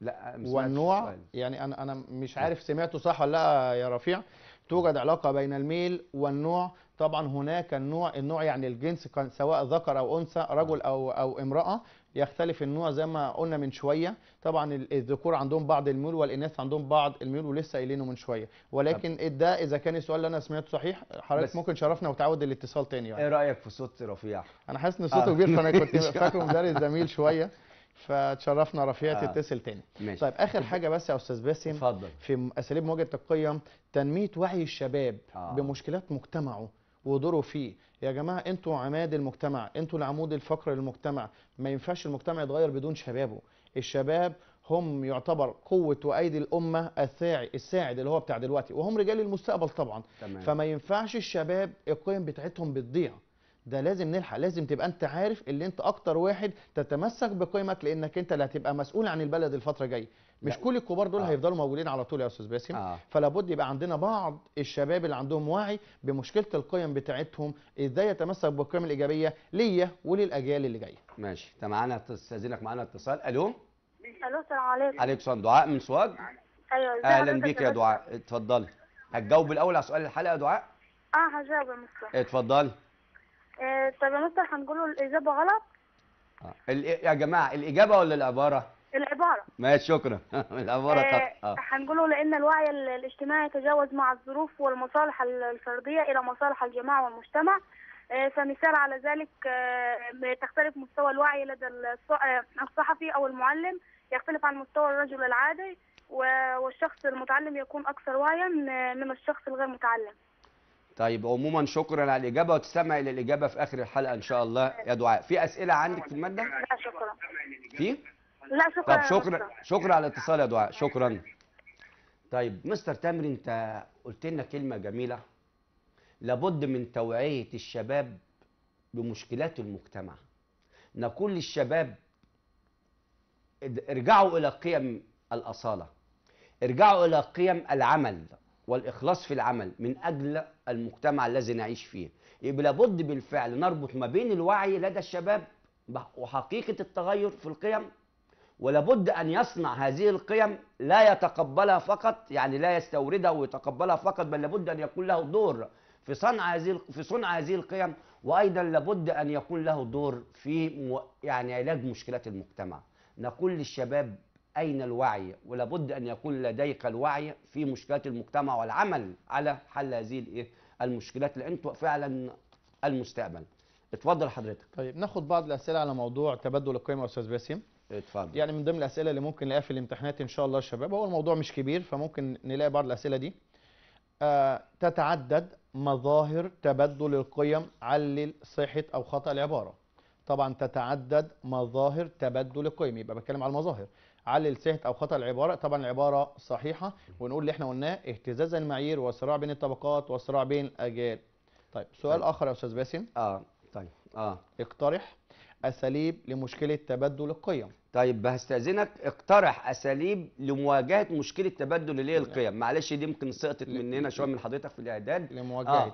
لا والنوع السؤال. يعني انا انا مش عارف سمعته صح ولا لا يا رفيع توجد علاقه بين الميل والنوع طبعا هناك النوع النوع يعني الجنس كان سواء ذكر او انثى رجل او او امراه يختلف النوع زي ما قلنا من شويه طبعا الذكور عندهم بعض الميول والاناث عندهم بعض الميول ولسه قايلينه من شويه ولكن طب. ده اذا كان السؤال اللي انا سمعته صحيح حضرتك ممكن شرفنا وتعود الاتصال تاني يعني. ايه رايك في صوت رفيع انا حاسس ان صوته آه. كبير فانا كنت <laughs> فاكره مدرس زميل شويه فتشرفنا رفيع آه. تتصل تاني ماشي. طيب اخر حاجه بس يا استاذ باسم في اساليب مواجهه القيم تنميه وعي الشباب آه. بمشكلات مجتمعه ودوره فيه يا جماعه انتوا عماد المجتمع انتوا العمود الفقري للمجتمع ما ينفعش المجتمع يتغير بدون شبابه الشباب هم يعتبر قوة وأيدي الأمة الساعد اللي هو بتاع دلوقتي وهم رجال المستقبل طبعا تمام. فما ينفعش الشباب القيم بتاعتهم بتضيع ده لازم نلحق لازم تبقى انت عارف اللي انت اكتر واحد تتمسك بقيمك لانك انت اللي هتبقى مسؤول عن البلد الفتره الجايه مش كل الكبار دول آه. هيفضلوا موجودين على طول يا استاذ باسم آه. فلا بد يبقى عندنا بعض الشباب اللي عندهم وعي بمشكله القيم بتاعتهم ازاي يتمسك بالقيم الايجابيه ليا وللاجيال اللي جايه ماشي انت معانا استاذنك معانا اتصال الو الو السلام عليكم عليكم السلام دعاء من سواد ايوه اهلا بيك يا دعاء اتفضلي هتجاوب الاول على سؤال الحلقه يا دعاء اه هجاوب يا مستر اتفضلي آه، طب يا مستر هنقول الاجابه غلط آه. يا جماعه الاجابه ولا العباره العبارة ماشي شكرا <laughs> العبارة آه آه. هنقوله لأن الوعي الاجتماعي يتجاوز مع الظروف والمصالح الفردية إلى مصالح الجماعة والمجتمع آه فمثال على ذلك آه تختلف مستوى الوعي لدى آه، الصحفي أو المعلم يختلف عن مستوى الرجل العادي والشخص المتعلم يكون أكثر وعيا آه، من الشخص الغير متعلم طيب عموما شكرا على الاجابه وتستمع الى الاجابه في اخر الحلقه ان شاء الله يا دعاء في اسئله عندك في الماده لا شكرا في لا طيب، شكرا طب شكرا شكرا على الاتصال يا دعاء شكرا طيب مستر تامر انت قلت لنا كلمه جميله لابد من توعيه الشباب بمشكلات المجتمع نقول للشباب ارجعوا الى قيم الاصاله ارجعوا الى قيم العمل والاخلاص في العمل من اجل المجتمع الذي نعيش فيه يبقى لابد بالفعل نربط ما بين الوعي لدى الشباب وحقيقه التغير في القيم ولابد أن يصنع هذه القيم لا يتقبلها فقط يعني لا يستوردها ويتقبلها فقط بل لابد أن يكون له دور في صنع هذه في صنع هذه القيم وأيضا لابد أن يكون له دور في يعني علاج مشكلات المجتمع نقول للشباب أين الوعي ولابد أن يكون لديك الوعي في مشكلات المجتمع والعمل على حل هذه المشكلات لأن فعلا المستقبل اتفضل حضرتك طيب ناخد بعض الأسئلة على موضوع تبادل القيمة أستاذ باسم اتفضل يعني من ضمن الاسئله اللي ممكن نلاقيها في الامتحانات ان شاء الله يا شباب هو الموضوع مش كبير فممكن نلاقي بعض الاسئله دي آه تتعدد مظاهر تبدل القيم علل صحه او خطا العباره طبعا تتعدد مظاهر تبدل القيم يبقى بتكلم على المظاهر علل صحه او خطا العباره طبعا العباره صحيحه ونقول اللي احنا قلناه اهتزاز المعايير وصراع بين الطبقات وصراع بين الاجيال طيب سؤال طيب. اخر يا استاذ باسم اه طيب اه اقترح أساليب لمشكلة تبدل القيم طيب هستأذنك اقترح أساليب لمواجهة مشكلة تبدل اللي هي القيم معلش دي ممكن سقطت مننا شوية من حضرتك في الإعداد لمواجهة آه.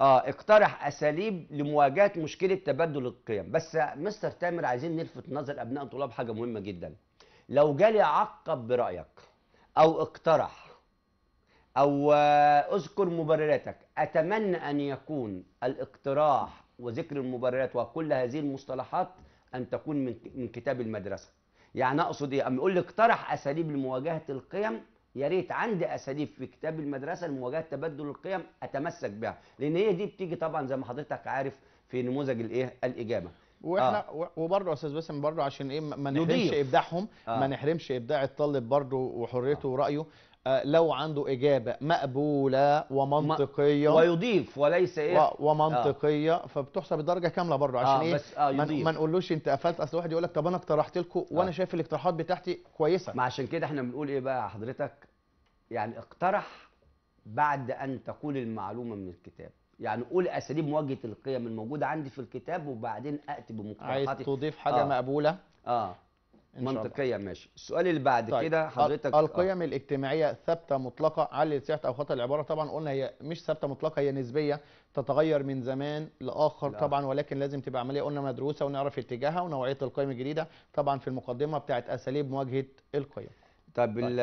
آه اقترح أساليب لمواجهة مشكلة تبدل القيم بس مستر تامر عايزين نلفت نظر أبناء الطلاب حاجة مهمة جدا لو جالي عقب برأيك أو اقترح أو آه، أذكر مبرراتك أتمنى أن يكون الاقتراح وذكر المبررات وكل هذه المصطلحات أن تكون من من كتاب المدرسة يعني أقصد إيه أما يقول لي اقترح أساليب لمواجهة القيم يا ريت عندي أساليب في كتاب المدرسة لمواجهة تبدل القيم أتمسك بها لأن هي دي بتيجي طبعا زي ما حضرتك عارف في نموذج الايه الإجابة واحنا آه. وبرضه يا استاذ باسم برضه عشان ايه ما نحرمش ابداعهم آه. ما نحرمش ابداع الطالب برضه وحريته آه. ورايه آه، لو عنده إجابة مقبولة ومنطقية ويضيف وليس إيه آه. ومنطقية آه. فبتحسب الدرجة كاملة برضه عشان آه إيه بس آه ما نقولوش أنت قفلت أصل واحد يقول لك طب أنا اقترحت لكم وأنا آه. شايف الاقتراحات بتاعتي كويسة ما عشان كده إحنا بنقول إيه بقى حضرتك يعني اقترح بعد أن تقول المعلومة من الكتاب يعني قول اساليب مواجهه القيم الموجوده عندي في الكتاب وبعدين اتي بمقترحاتي عايز تضيف حاجه آه. مقبوله اه منطقيا ماشي السؤال اللي بعد طيب. كده حضرتك آه. القيم آه. الاجتماعيه ثابته مطلقه على صحة او خطا العباره طبعا قلنا هي مش ثابته مطلقه هي نسبيه تتغير من زمان لاخر لا. طبعا ولكن لازم تبقى عمليه قلنا مدروسه ونعرف اتجاهها ونوعيه القيم الجديده طبعا في المقدمه بتاعت اساليب مواجهه القيم طب طيب. طيب.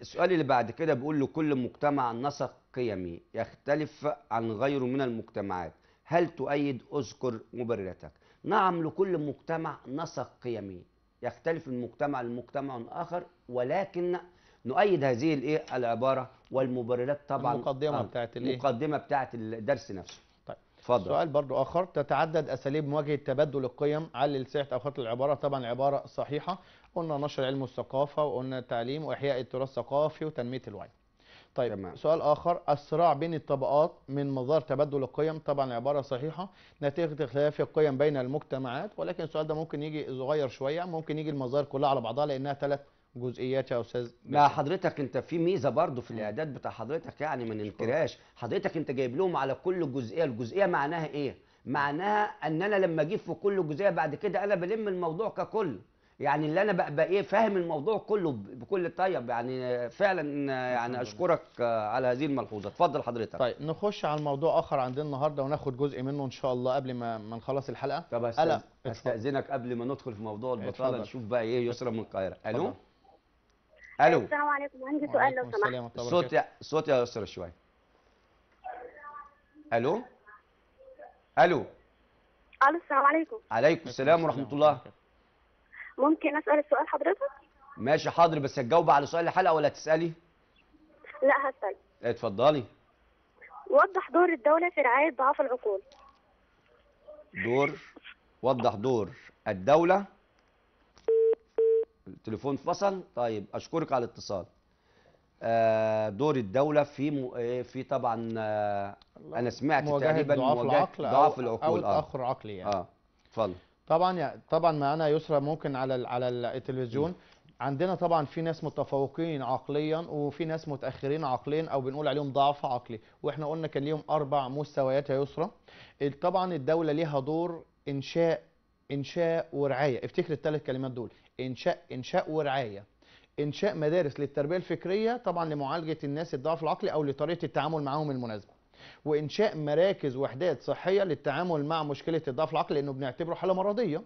السؤال اللي بعد كده بيقول له كل مجتمع نسق قيمي يختلف عن غيره من المجتمعات هل تؤيد اذكر مبرراتك نعم لكل مجتمع نسق قيمي يختلف المجتمع لمجتمع آخر ولكن نؤيد هذه الايه العباره والمبررات طبعا المقدمه آه، بتاعت الايه المقدمه بتاعت الدرس نفسه طيب اتفضل سؤال برضو اخر تتعدد اساليب مواجهه تبدل القيم على لسعه او خط العباره طبعا العباره صحيحه قلنا نشر علم الثقافه وقلنا تعليم واحياء التراث الثقافي وتنميه الوعي طيب تمام. سؤال اخر الصراع بين الطبقات من مظهر تبدل القيم طبعا عباره صحيحه نتيجه اختلاف القيم بين المجتمعات ولكن السؤال ده ممكن يجي صغير شويه ممكن يجي المظاهر كلها على بعضها لانها ثلاث جزئيات يا استاذ ما حضرتك انت في ميزه برضو في الاعداد بتاع حضرتك يعني ما ننكرهاش حضرتك انت جايب لهم على كل جزئيه الجزئيه معناها ايه معناها ان انا لما اجيب في كل جزئيه بعد كده انا بلم الموضوع ككل يعني اللي انا بقى, ايه فاهم الموضوع كله بكل طيب يعني فعلا يعني اشكرك على هذه الملحوظه اتفضل حضرتك طيب نخش على موضوع اخر عندنا النهارده وناخد جزء منه ان شاء الله قبل ما ما نخلص الحلقه طب أستأذ... استاذنك قبل ما ندخل في موضوع البطاله نشوف بقى ايه يسرى من القاهره الو الو السلام عليكم عندي سؤال لو سمحت صوتي صوتي يا يسرى شويه الو الو الو السلام عليكم عليكم السلام ورحمه الله ممكن اسال السؤال حضرتك ماشي حاضر بس هتجاوبي على سؤال الحلقه ولا تسالي لا هسال اتفضلي وضح دور الدوله في رعايه ضعاف العقول دور وضح دور الدوله التليفون فصل طيب اشكرك على الاتصال آه، دور الدولة في آه، في طبعا آه، أنا سمعت تقريبا ضعف العقل ضعف العقول أو, أو عقلي يعني اه اتفضل طبعا يا طبعا معانا يسرى ممكن على على التلفزيون عندنا طبعا في ناس متفوقين عقليا وفي ناس متاخرين عقليا او بنقول عليهم ضعف عقلي واحنا قلنا كان ليهم اربع مستويات يا يسرى طبعا الدوله ليها دور انشاء انشاء ورعايه افتكر الثلاث كلمات دول انشاء انشاء ورعايه انشاء مدارس للتربيه الفكريه طبعا لمعالجه الناس الضعف العقلي او لطريقه التعامل معاهم المناسبه وانشاء مراكز وحدات صحيه للتعامل مع مشكله الضعف العقلي لانه بنعتبره حاله مرضيه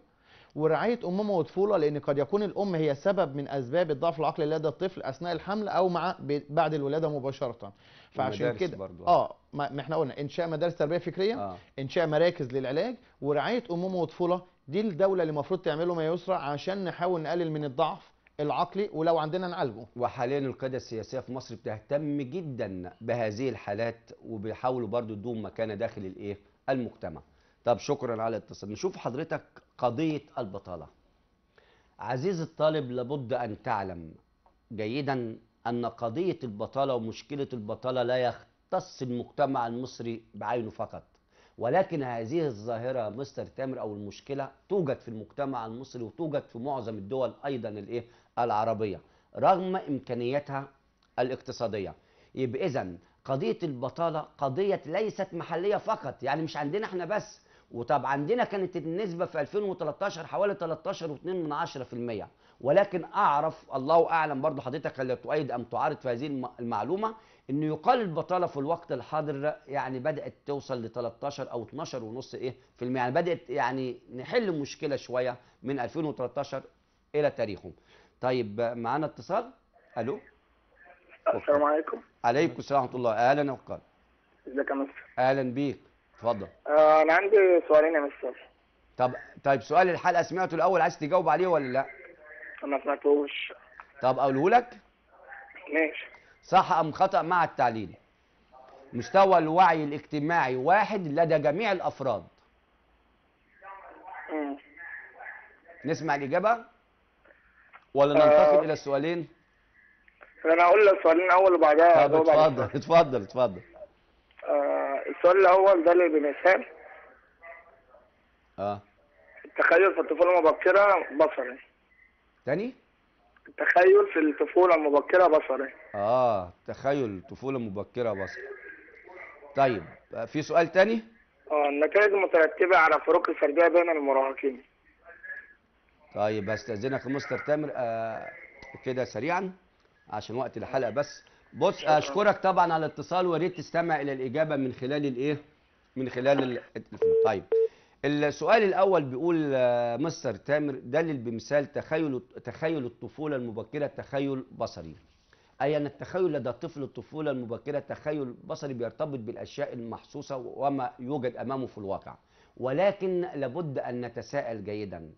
ورعايه امومه وطفوله لان قد يكون الام هي سبب من اسباب الضعف العقلي لدى الطفل اثناء الحمل او مع بعد الولاده مباشره فعشان كده اه ما احنا قلنا انشاء مدارس تربيه فكريه آه. انشاء مراكز للعلاج ورعايه امومه وطفوله دي الدوله اللي المفروض تعمله ما يسرع عشان نحاول نقلل من الضعف العقلي ولو عندنا نعالجه وحاليا القياده السياسيه في مصر بتهتم جدا بهذه الحالات وبيحاولوا برضو تدوم مكانه داخل الايه المجتمع طب شكرا على الاتصال نشوف حضرتك قضيه البطاله عزيز الطالب لابد ان تعلم جيدا ان قضيه البطاله ومشكله البطاله لا يختص المجتمع المصري بعينه فقط ولكن هذه الظاهره مستر تامر او المشكله توجد في المجتمع المصري وتوجد في معظم الدول ايضا الايه العربية رغم إمكانياتها الاقتصادية يبقى إذا قضية البطالة قضية ليست محلية فقط يعني مش عندنا احنا بس وطب عندنا كانت النسبة في 2013 حوالي 13.2% ولكن أعرف الله أعلم برضو حضرتك هل تؤيد أم تعارض في هذه المعلومة إنه يقال البطالة في الوقت الحاضر يعني بدأت توصل ل 13 أو 12 ونص إيه في المية يعني بدأت يعني نحل مشكلة شوية من 2013 إلى تاريخه طيب معانا اتصال الو السلام عليكم عليكم السلام ورحمه الله اهلا يا وقال ازيك يا مستر اهلا بيك اتفضل آه انا عندي سؤالين يا مستر طب طيب سؤال الحلقه سمعته الاول عايز تجاوب عليه ولا لا انا ما سمعتوش طب اقوله لك ماشي صح ام خطا مع التعليل مستوى الوعي الاجتماعي واحد لدى جميع الافراد مم. نسمع الاجابه ولا ننتقل آه الى السؤالين انا هقول لك السؤالين اول وبعدها طب اتفضل اتفضل اتفضل آه السؤال الاول ده اللي بمثال اه التخيل في الطفوله المبكره بصري تاني التخيل في الطفوله المبكره بصري اه تخيل طفوله مبكره بصري طيب آه، في سؤال تاني اه النتائج المترتبه على فروق الفرديه بين المراهقين طيب استاذنك مستر تامر آه كده سريعا عشان وقت الحلقه بس بص اشكرك طبعا على الاتصال وريت تستمع الى الاجابه من خلال الايه من خلال التليفون طيب السؤال الاول بيقول آه، مستر تامر دلل بمثال تخيل تخيل الطفوله المبكره تخيل بصري اي ان التخيل لدى طفل الطفوله المبكره تخيل بصري بيرتبط بالاشياء المحسوسه وما يوجد امامه في الواقع ولكن لابد ان نتساءل جيدا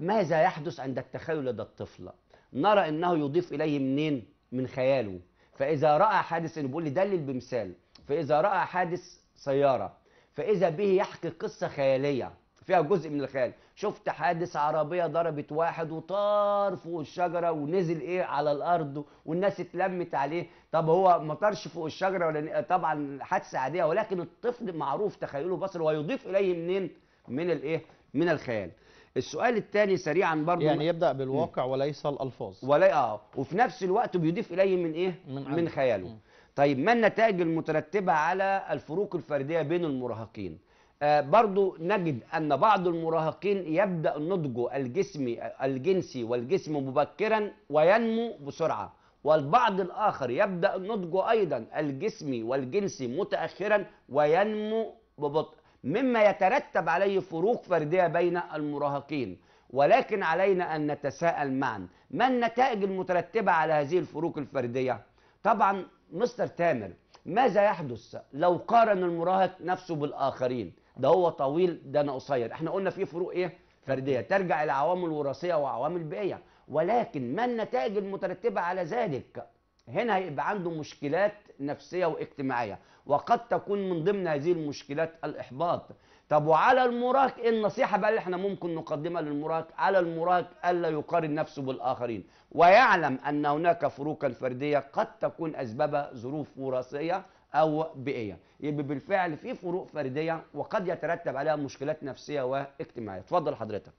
ماذا يحدث عند التخيل لدى الطفل نرى انه يضيف اليه منين من خياله فاذا راى حادث انه بيقول لي دلل بمثال فاذا راى حادث سياره فاذا به يحكي قصه خياليه فيها جزء من الخيال شفت حادث عربيه ضربت واحد وطار فوق الشجره ونزل ايه على الارض والناس اتلمت عليه طب هو ما طارش فوق الشجره ولا طبعا حادثه عاديه ولكن الطفل معروف تخيله بصري ويضيف اليه منين من الايه من الخيال السؤال الثاني سريعا برضو يعني يبدا بالواقع م. وليس الالفاظ ولا اه وفي نفس الوقت بيضيف اليه من ايه من, من خياله م. طيب ما النتائج المترتبه على الفروق الفرديه بين المراهقين آه برضو نجد ان بعض المراهقين يبدا نضجه الجسمي الجنسي والجسم مبكرا وينمو بسرعه والبعض الآخر يبدأ نضجه أيضا الجسمي والجنسي متأخرا وينمو ببطء مما يترتب عليه فروق فردية بين المراهقين ولكن علينا أن نتساءل معا ما النتائج المترتبة على هذه الفروق الفردية؟ طبعا مستر تامر ماذا يحدث لو قارن المراهق نفسه بالآخرين؟ ده هو طويل ده أنا قصير احنا قلنا في فروق إيه؟ فردية ترجع إلى عوامل وراثية وعوامل بيئية ولكن ما النتائج المترتبة على ذلك؟ هنا هيبقى عنده مشكلات نفسية واجتماعية وقد تكون من ضمن هذه المشكلات الإحباط طب وعلى المراهق ايه النصيحه بقى اللي احنا ممكن نقدمها للمراهق على المراهق الا يقارن نفسه بالاخرين ويعلم ان هناك فروقا فرديه قد تكون اسبابها ظروف وراثيه او بيئيه يبقى بالفعل في فروق فرديه وقد يترتب عليها مشكلات نفسيه واجتماعيه اتفضل حضرتك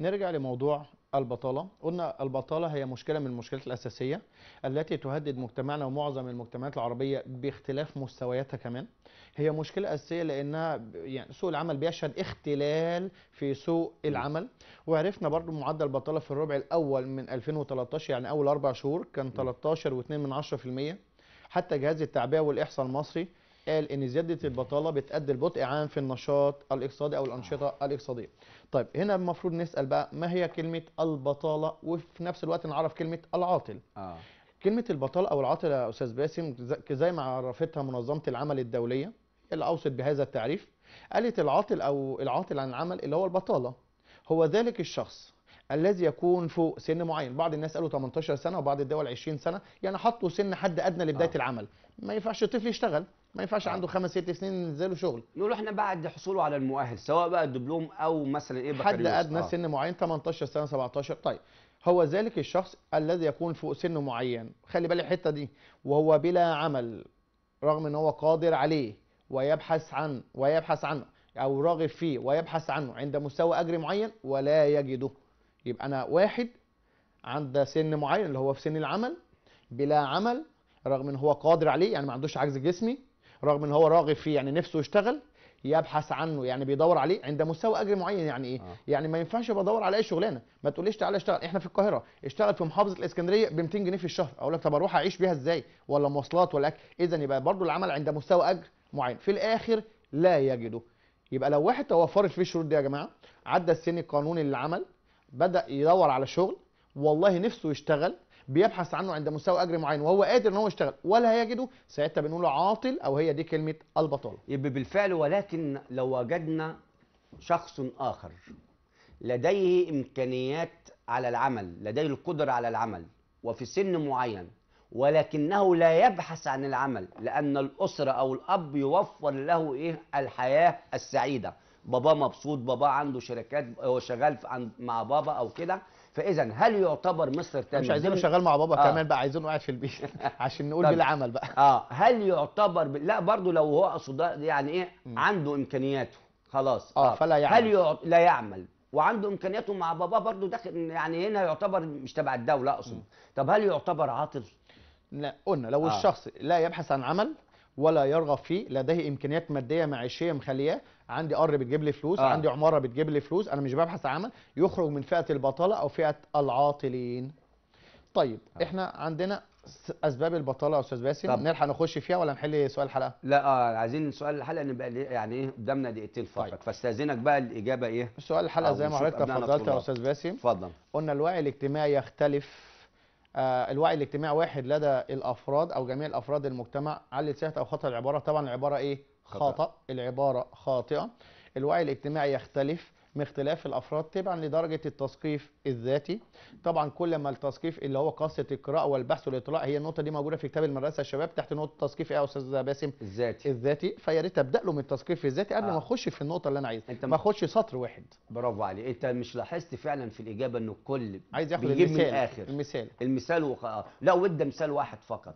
نرجع لموضوع البطالة قلنا البطالة هي مشكلة من المشكلات الأساسية التي تهدد مجتمعنا ومعظم المجتمعات العربية باختلاف مستوياتها كمان هي مشكلة أساسية لأنها يعني سوق العمل بيشهد اختلال في سوق العمل وعرفنا برضو معدل البطالة في الربع الأول من 2013 يعني أول أربع شهور كان 13.2% حتى جهاز التعبئة والإحصاء المصري قال ان زياده البطاله بتؤدي لبطء عام في النشاط الاقتصادي او الانشطه الاقتصاديه طيب هنا المفروض نسال بقى ما هي كلمه البطاله وفي نفس الوقت نعرف كلمه العاطل آه. كلمه البطاله او العاطل يا استاذ باسم زي ما عرفتها منظمه العمل الدوليه اللي اوصت بهذا التعريف قالت العاطل او العاطل عن العمل اللي هو البطاله هو ذلك الشخص الذي يكون فوق سن معين بعض الناس قالوا 18 سنه وبعض الدول 20 سنه يعني حطوا سن حد ادنى لبدايه آه. العمل ما ينفعش الطفل يشتغل ما ينفعش عنده خمس ست سنين ينزلوا شغل نقول احنا بعد حصوله على المؤهل سواء بقى الدبلوم او مثلا ايه حد ادنى آه. سن معين 18 سنه 17 طيب هو ذلك الشخص الذي يكون فوق سن معين خلي بالك الحته دي وهو بلا عمل رغم ان هو قادر عليه ويبحث عن ويبحث عنه او راغب فيه ويبحث عنه عند مستوى اجر معين ولا يجده يبقى انا واحد عند سن معين اللي هو في سن العمل بلا عمل رغم ان هو قادر عليه يعني ما عندوش عجز جسمي رغم ان هو راغب فيه يعني نفسه يشتغل يبحث عنه يعني بيدور عليه عند مستوى اجر معين يعني ايه آه. يعني ما ينفعش بدور على اي شغلانه ما تقوليش تعالى اشتغل احنا في القاهره اشتغل في محافظه الاسكندريه ب 200 جنيه في الشهر اقول لك طب اروح اعيش بيها ازاي ولا مواصلات ولا اكل اذا يبقى برضو العمل عند مستوى اجر معين في الاخر لا يجده يبقى لو واحد توفرت فيه الشروط دي يا جماعه عدى السن القانوني للعمل بدا يدور على شغل والله نفسه يشتغل بيبحث عنه عند مستوى اجر معين وهو قادر ان هو يشتغل ولا هيجده ساعتها بنقول عاطل او هي دي كلمه البطاله يبقى بالفعل ولكن لو وجدنا شخص اخر لديه امكانيات على العمل لديه القدره على العمل وفي سن معين ولكنه لا يبحث عن العمل لأن الأسرة أو الأب يوفر له إيه الحياة السعيدة بابا مبسوط بابا عنده شركات هو شغال مع بابا أو كده فاذا هل يعتبر مستر تامر مش عايزينه شغال مع بابا آه. كمان بقى عايزينه قاعد في البيت <laughs> عشان نقول بالعمل بقى اه هل يعتبر ب... لا برضو لو هو اقصد يعني ايه م. عنده امكانياته خلاص اه, آه. فلا يعمل هل يع... لا يعمل وعنده امكانياته مع بابا برضو داخل يعني هنا يعتبر مش تبع الدوله اقصد طب هل يعتبر عاطل لا قلنا لو آه. الشخص لا يبحث عن عمل ولا يرغب فيه لديه امكانيات ماديه معيشيه مخليه عندي قر بتجيب لي فلوس آه. عندي عماره بتجيب لي فلوس انا مش ببحث عمل يخرج من فئه البطاله او فئه العاطلين طيب آه. احنا عندنا اسباب البطاله يا استاذ باسم نلحق نخش فيها ولا نحل سؤال الحلقه لا آه عايزين سؤال الحلقه نبقى يعني ايه قدامنا دقيقتين فقط طيب. فاستاذنك بقى الاجابه ايه سؤال الحلقه زي ما حضرتك فضلت يا استاذ باسم اتفضل قلنا الوعي الاجتماعي يختلف آه، الوعي الاجتماعي واحد لدى الافراد او جميع الافراد المجتمع على صحه او خطا العباره طبعا العباره ايه خطا, خطأ. العباره خاطئه الوعي الاجتماعي يختلف من اختلاف الافراد تبعا لدرجه التثقيف الذاتي طبعا كل ما التثقيف اللي هو قصه القراءه والبحث والاطلاع هي النقطه دي موجوده في كتاب المدرسه الشباب تحت نقطه التثقيف ايه يا استاذ باسم الذاتي الذاتي فيا ريت ابدا له من التثقيف الذاتي قبل آه. ما اخش في النقطه اللي انا عايزها انت ما اخش سطر واحد برافو عليك انت مش لاحظت فعلا في الاجابه ان كل عايز ياخد المثال من الاخر المثال المثال وخ... آه. لا وده مثال واحد فقط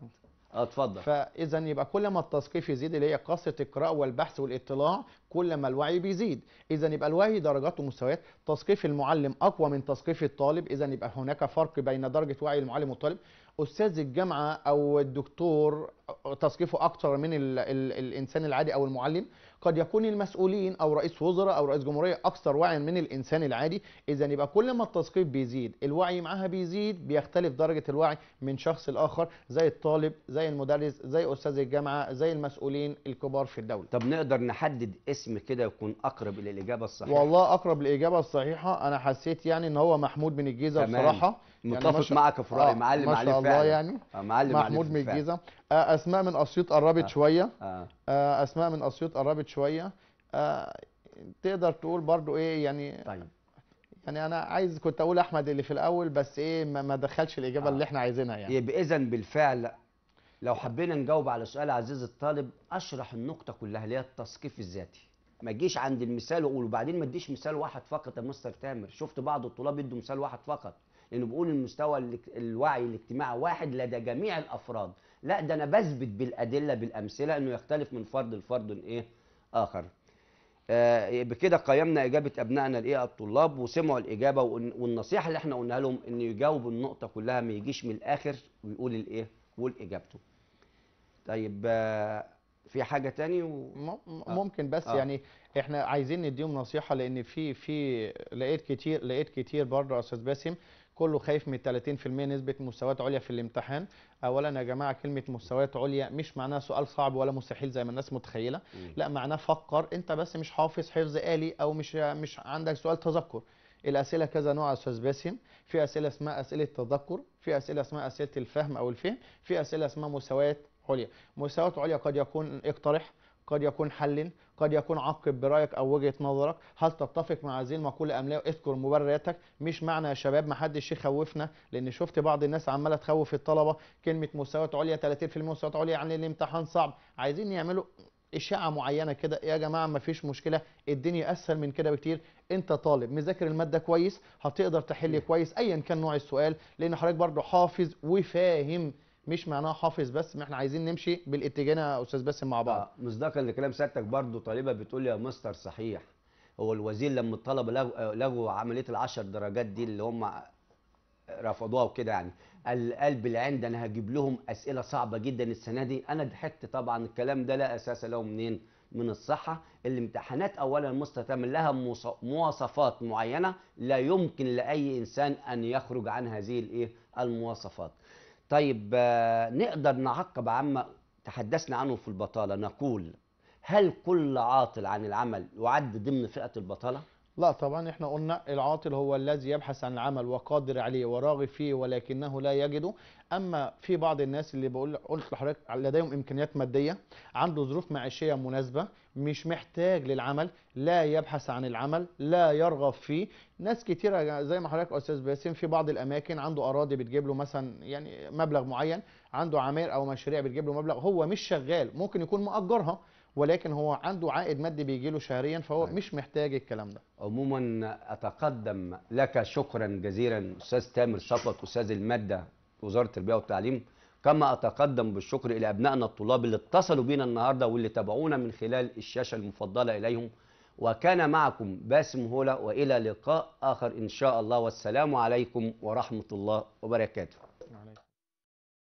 اه اتفضل فاذا يبقى كل ما التثقيف يزيد اللي هي كثره القراءه والبحث والاطلاع كل ما الوعي بيزيد اذا يبقى الوعي درجات ومستويات تثقيف المعلم اقوى من تثقيف الطالب اذا يبقى هناك فرق بين درجه وعي المعلم والطالب استاذ الجامعه او الدكتور تثقيفه اكثر من الانسان العادي او المعلم قد يكون المسؤولين او رئيس وزراء او رئيس جمهوريه اكثر وعيا من الانسان العادي اذا يبقى كل ما التثقيف بيزيد الوعي معاها بيزيد بيختلف درجه الوعي من شخص لاخر زي الطالب زي المدرس زي استاذ الجامعه زي المسؤولين الكبار في الدوله طب نقدر نحدد اسم كده يكون اقرب للاجابه الصحيحه والله اقرب للاجابه الصحيحه انا حسيت يعني ان هو محمود من الجيزه تمام. بصراحه يعني متفق يعني معك في رايي آه، معلم ما شاء الله يعني. آه، فعلا. يعني معلم محمود من الجيزه آه، اسماء من اسيوط قربت آه. شويه آه. اسماء من اسيوط قربت شويه آه تقدر تقول برضو ايه يعني طيب يعني انا عايز كنت اقول احمد اللي في الاول بس ايه ما دخلش الاجابه آه. اللي احنا عايزينها يعني يبقى اذا بالفعل لو حبينا نجاوب على سؤال عزيز الطالب اشرح النقطه كلها اللي هي التثقيف الذاتي ما تجيش عند المثال وقول وبعدين ما تديش مثال واحد فقط يا مستر تامر شفت بعض الطلاب يدوا مثال واحد فقط لانه بيقول المستوى الوعي الاجتماعي واحد لدى جميع الافراد لا ده انا بثبت بالادله بالامثله انه يختلف من فرد لفرد ايه اخر آه بكده قيمنا اجابه ابنائنا لايه الطلاب وسمعوا الاجابه والنصيحه اللي احنا قلناها لهم انه يجاوبوا النقطه كلها ما يجيش من الاخر ويقول الايه يقول اجابته طيب آه في حاجه تاني و... آه. ممكن بس آه. يعني احنا عايزين نديهم نصيحه لان في في لقيت كتير لقيت كتير برضه يا استاذ باسم كله خايف من 30% نسبه مستويات عليا في الامتحان اولا يا جماعه كلمه مستويات عليا مش معناها سؤال صعب ولا مستحيل زي ما الناس متخيله لا معناه فكر انت بس مش حافظ حفظ آلي او مش مش عندك سؤال تذكر الاسئله كذا نوع يا استاذ باسم في اسئله اسمها اسئله تذكر في اسئله اسمها اسئله الفهم او الفهم في اسئله اسمها مستويات عليا مستويات عليا قد يكون اقترح قد يكون حل قد يكون عقب برايك او وجهه نظرك هل تتفق مع هذه المقوله ام لا اذكر مبرراتك مش معنى يا شباب ما حدش يخوفنا لان شفت بعض الناس عماله تخوف الطلبه كلمه مستويات عليا 30% مستويات عليا يعني الامتحان صعب عايزين يعملوا اشاعه معينه كده يا جماعه ما فيش مشكله الدنيا اسهل من كده بكتير انت طالب مذاكر الماده كويس هتقدر تحل كويس ايا كان نوع السؤال لان حضرتك برضه حافظ وفاهم مش معناها حافظ بس ما احنا عايزين نمشي بالاتجاه يا استاذ باسم مع بعض آه، مصداقا لكلام سيادتك برضو طالبه بتقول يا مستر صحيح هو الوزير لما الطلبه لغوا عمليه العشر درجات دي اللي هم رفضوها وكده يعني قال قلب العين انا هجيب لهم اسئله صعبه جدا السنه دي انا ضحكت طبعا الكلام ده لا اساس له منين من الصحه الامتحانات اولا مستتمل لها مواصفات معينه لا يمكن لاي انسان ان يخرج عن هذه الايه المواصفات طيب آه، نقدر نعقب عما تحدثنا عنه في البطالة نقول هل كل عاطل عن العمل يعد ضمن فئة البطالة؟ لا طبعا احنا قلنا العاطل هو الذي يبحث عن العمل وقادر عليه وراغب فيه ولكنه لا يجده اما في بعض الناس اللي بقول قلت لحضرتك لديهم امكانيات ماديه عنده ظروف معيشيه مناسبه مش محتاج للعمل لا يبحث عن العمل لا يرغب فيه ناس كتيره زي ما حضرتك استاذ باسم في بعض الاماكن عنده اراضي بتجيب له مثلا يعني مبلغ معين عنده عماير او مشاريع بتجيب له مبلغ هو مش شغال ممكن يكون مأجرها ولكن هو عنده عائد مادي بيجي له شهريا فهو أيوة. مش محتاج الكلام ده عموما اتقدم لك شكرا جزيلا استاذ تامر شطط استاذ الماده وزاره التربيه والتعليم كما اتقدم بالشكر الى ابنائنا الطلاب اللي اتصلوا بينا النهارده واللي تابعونا من خلال الشاشه المفضله اليهم وكان معكم باسم هولا والى لقاء اخر ان شاء الله والسلام عليكم ورحمه الله وبركاته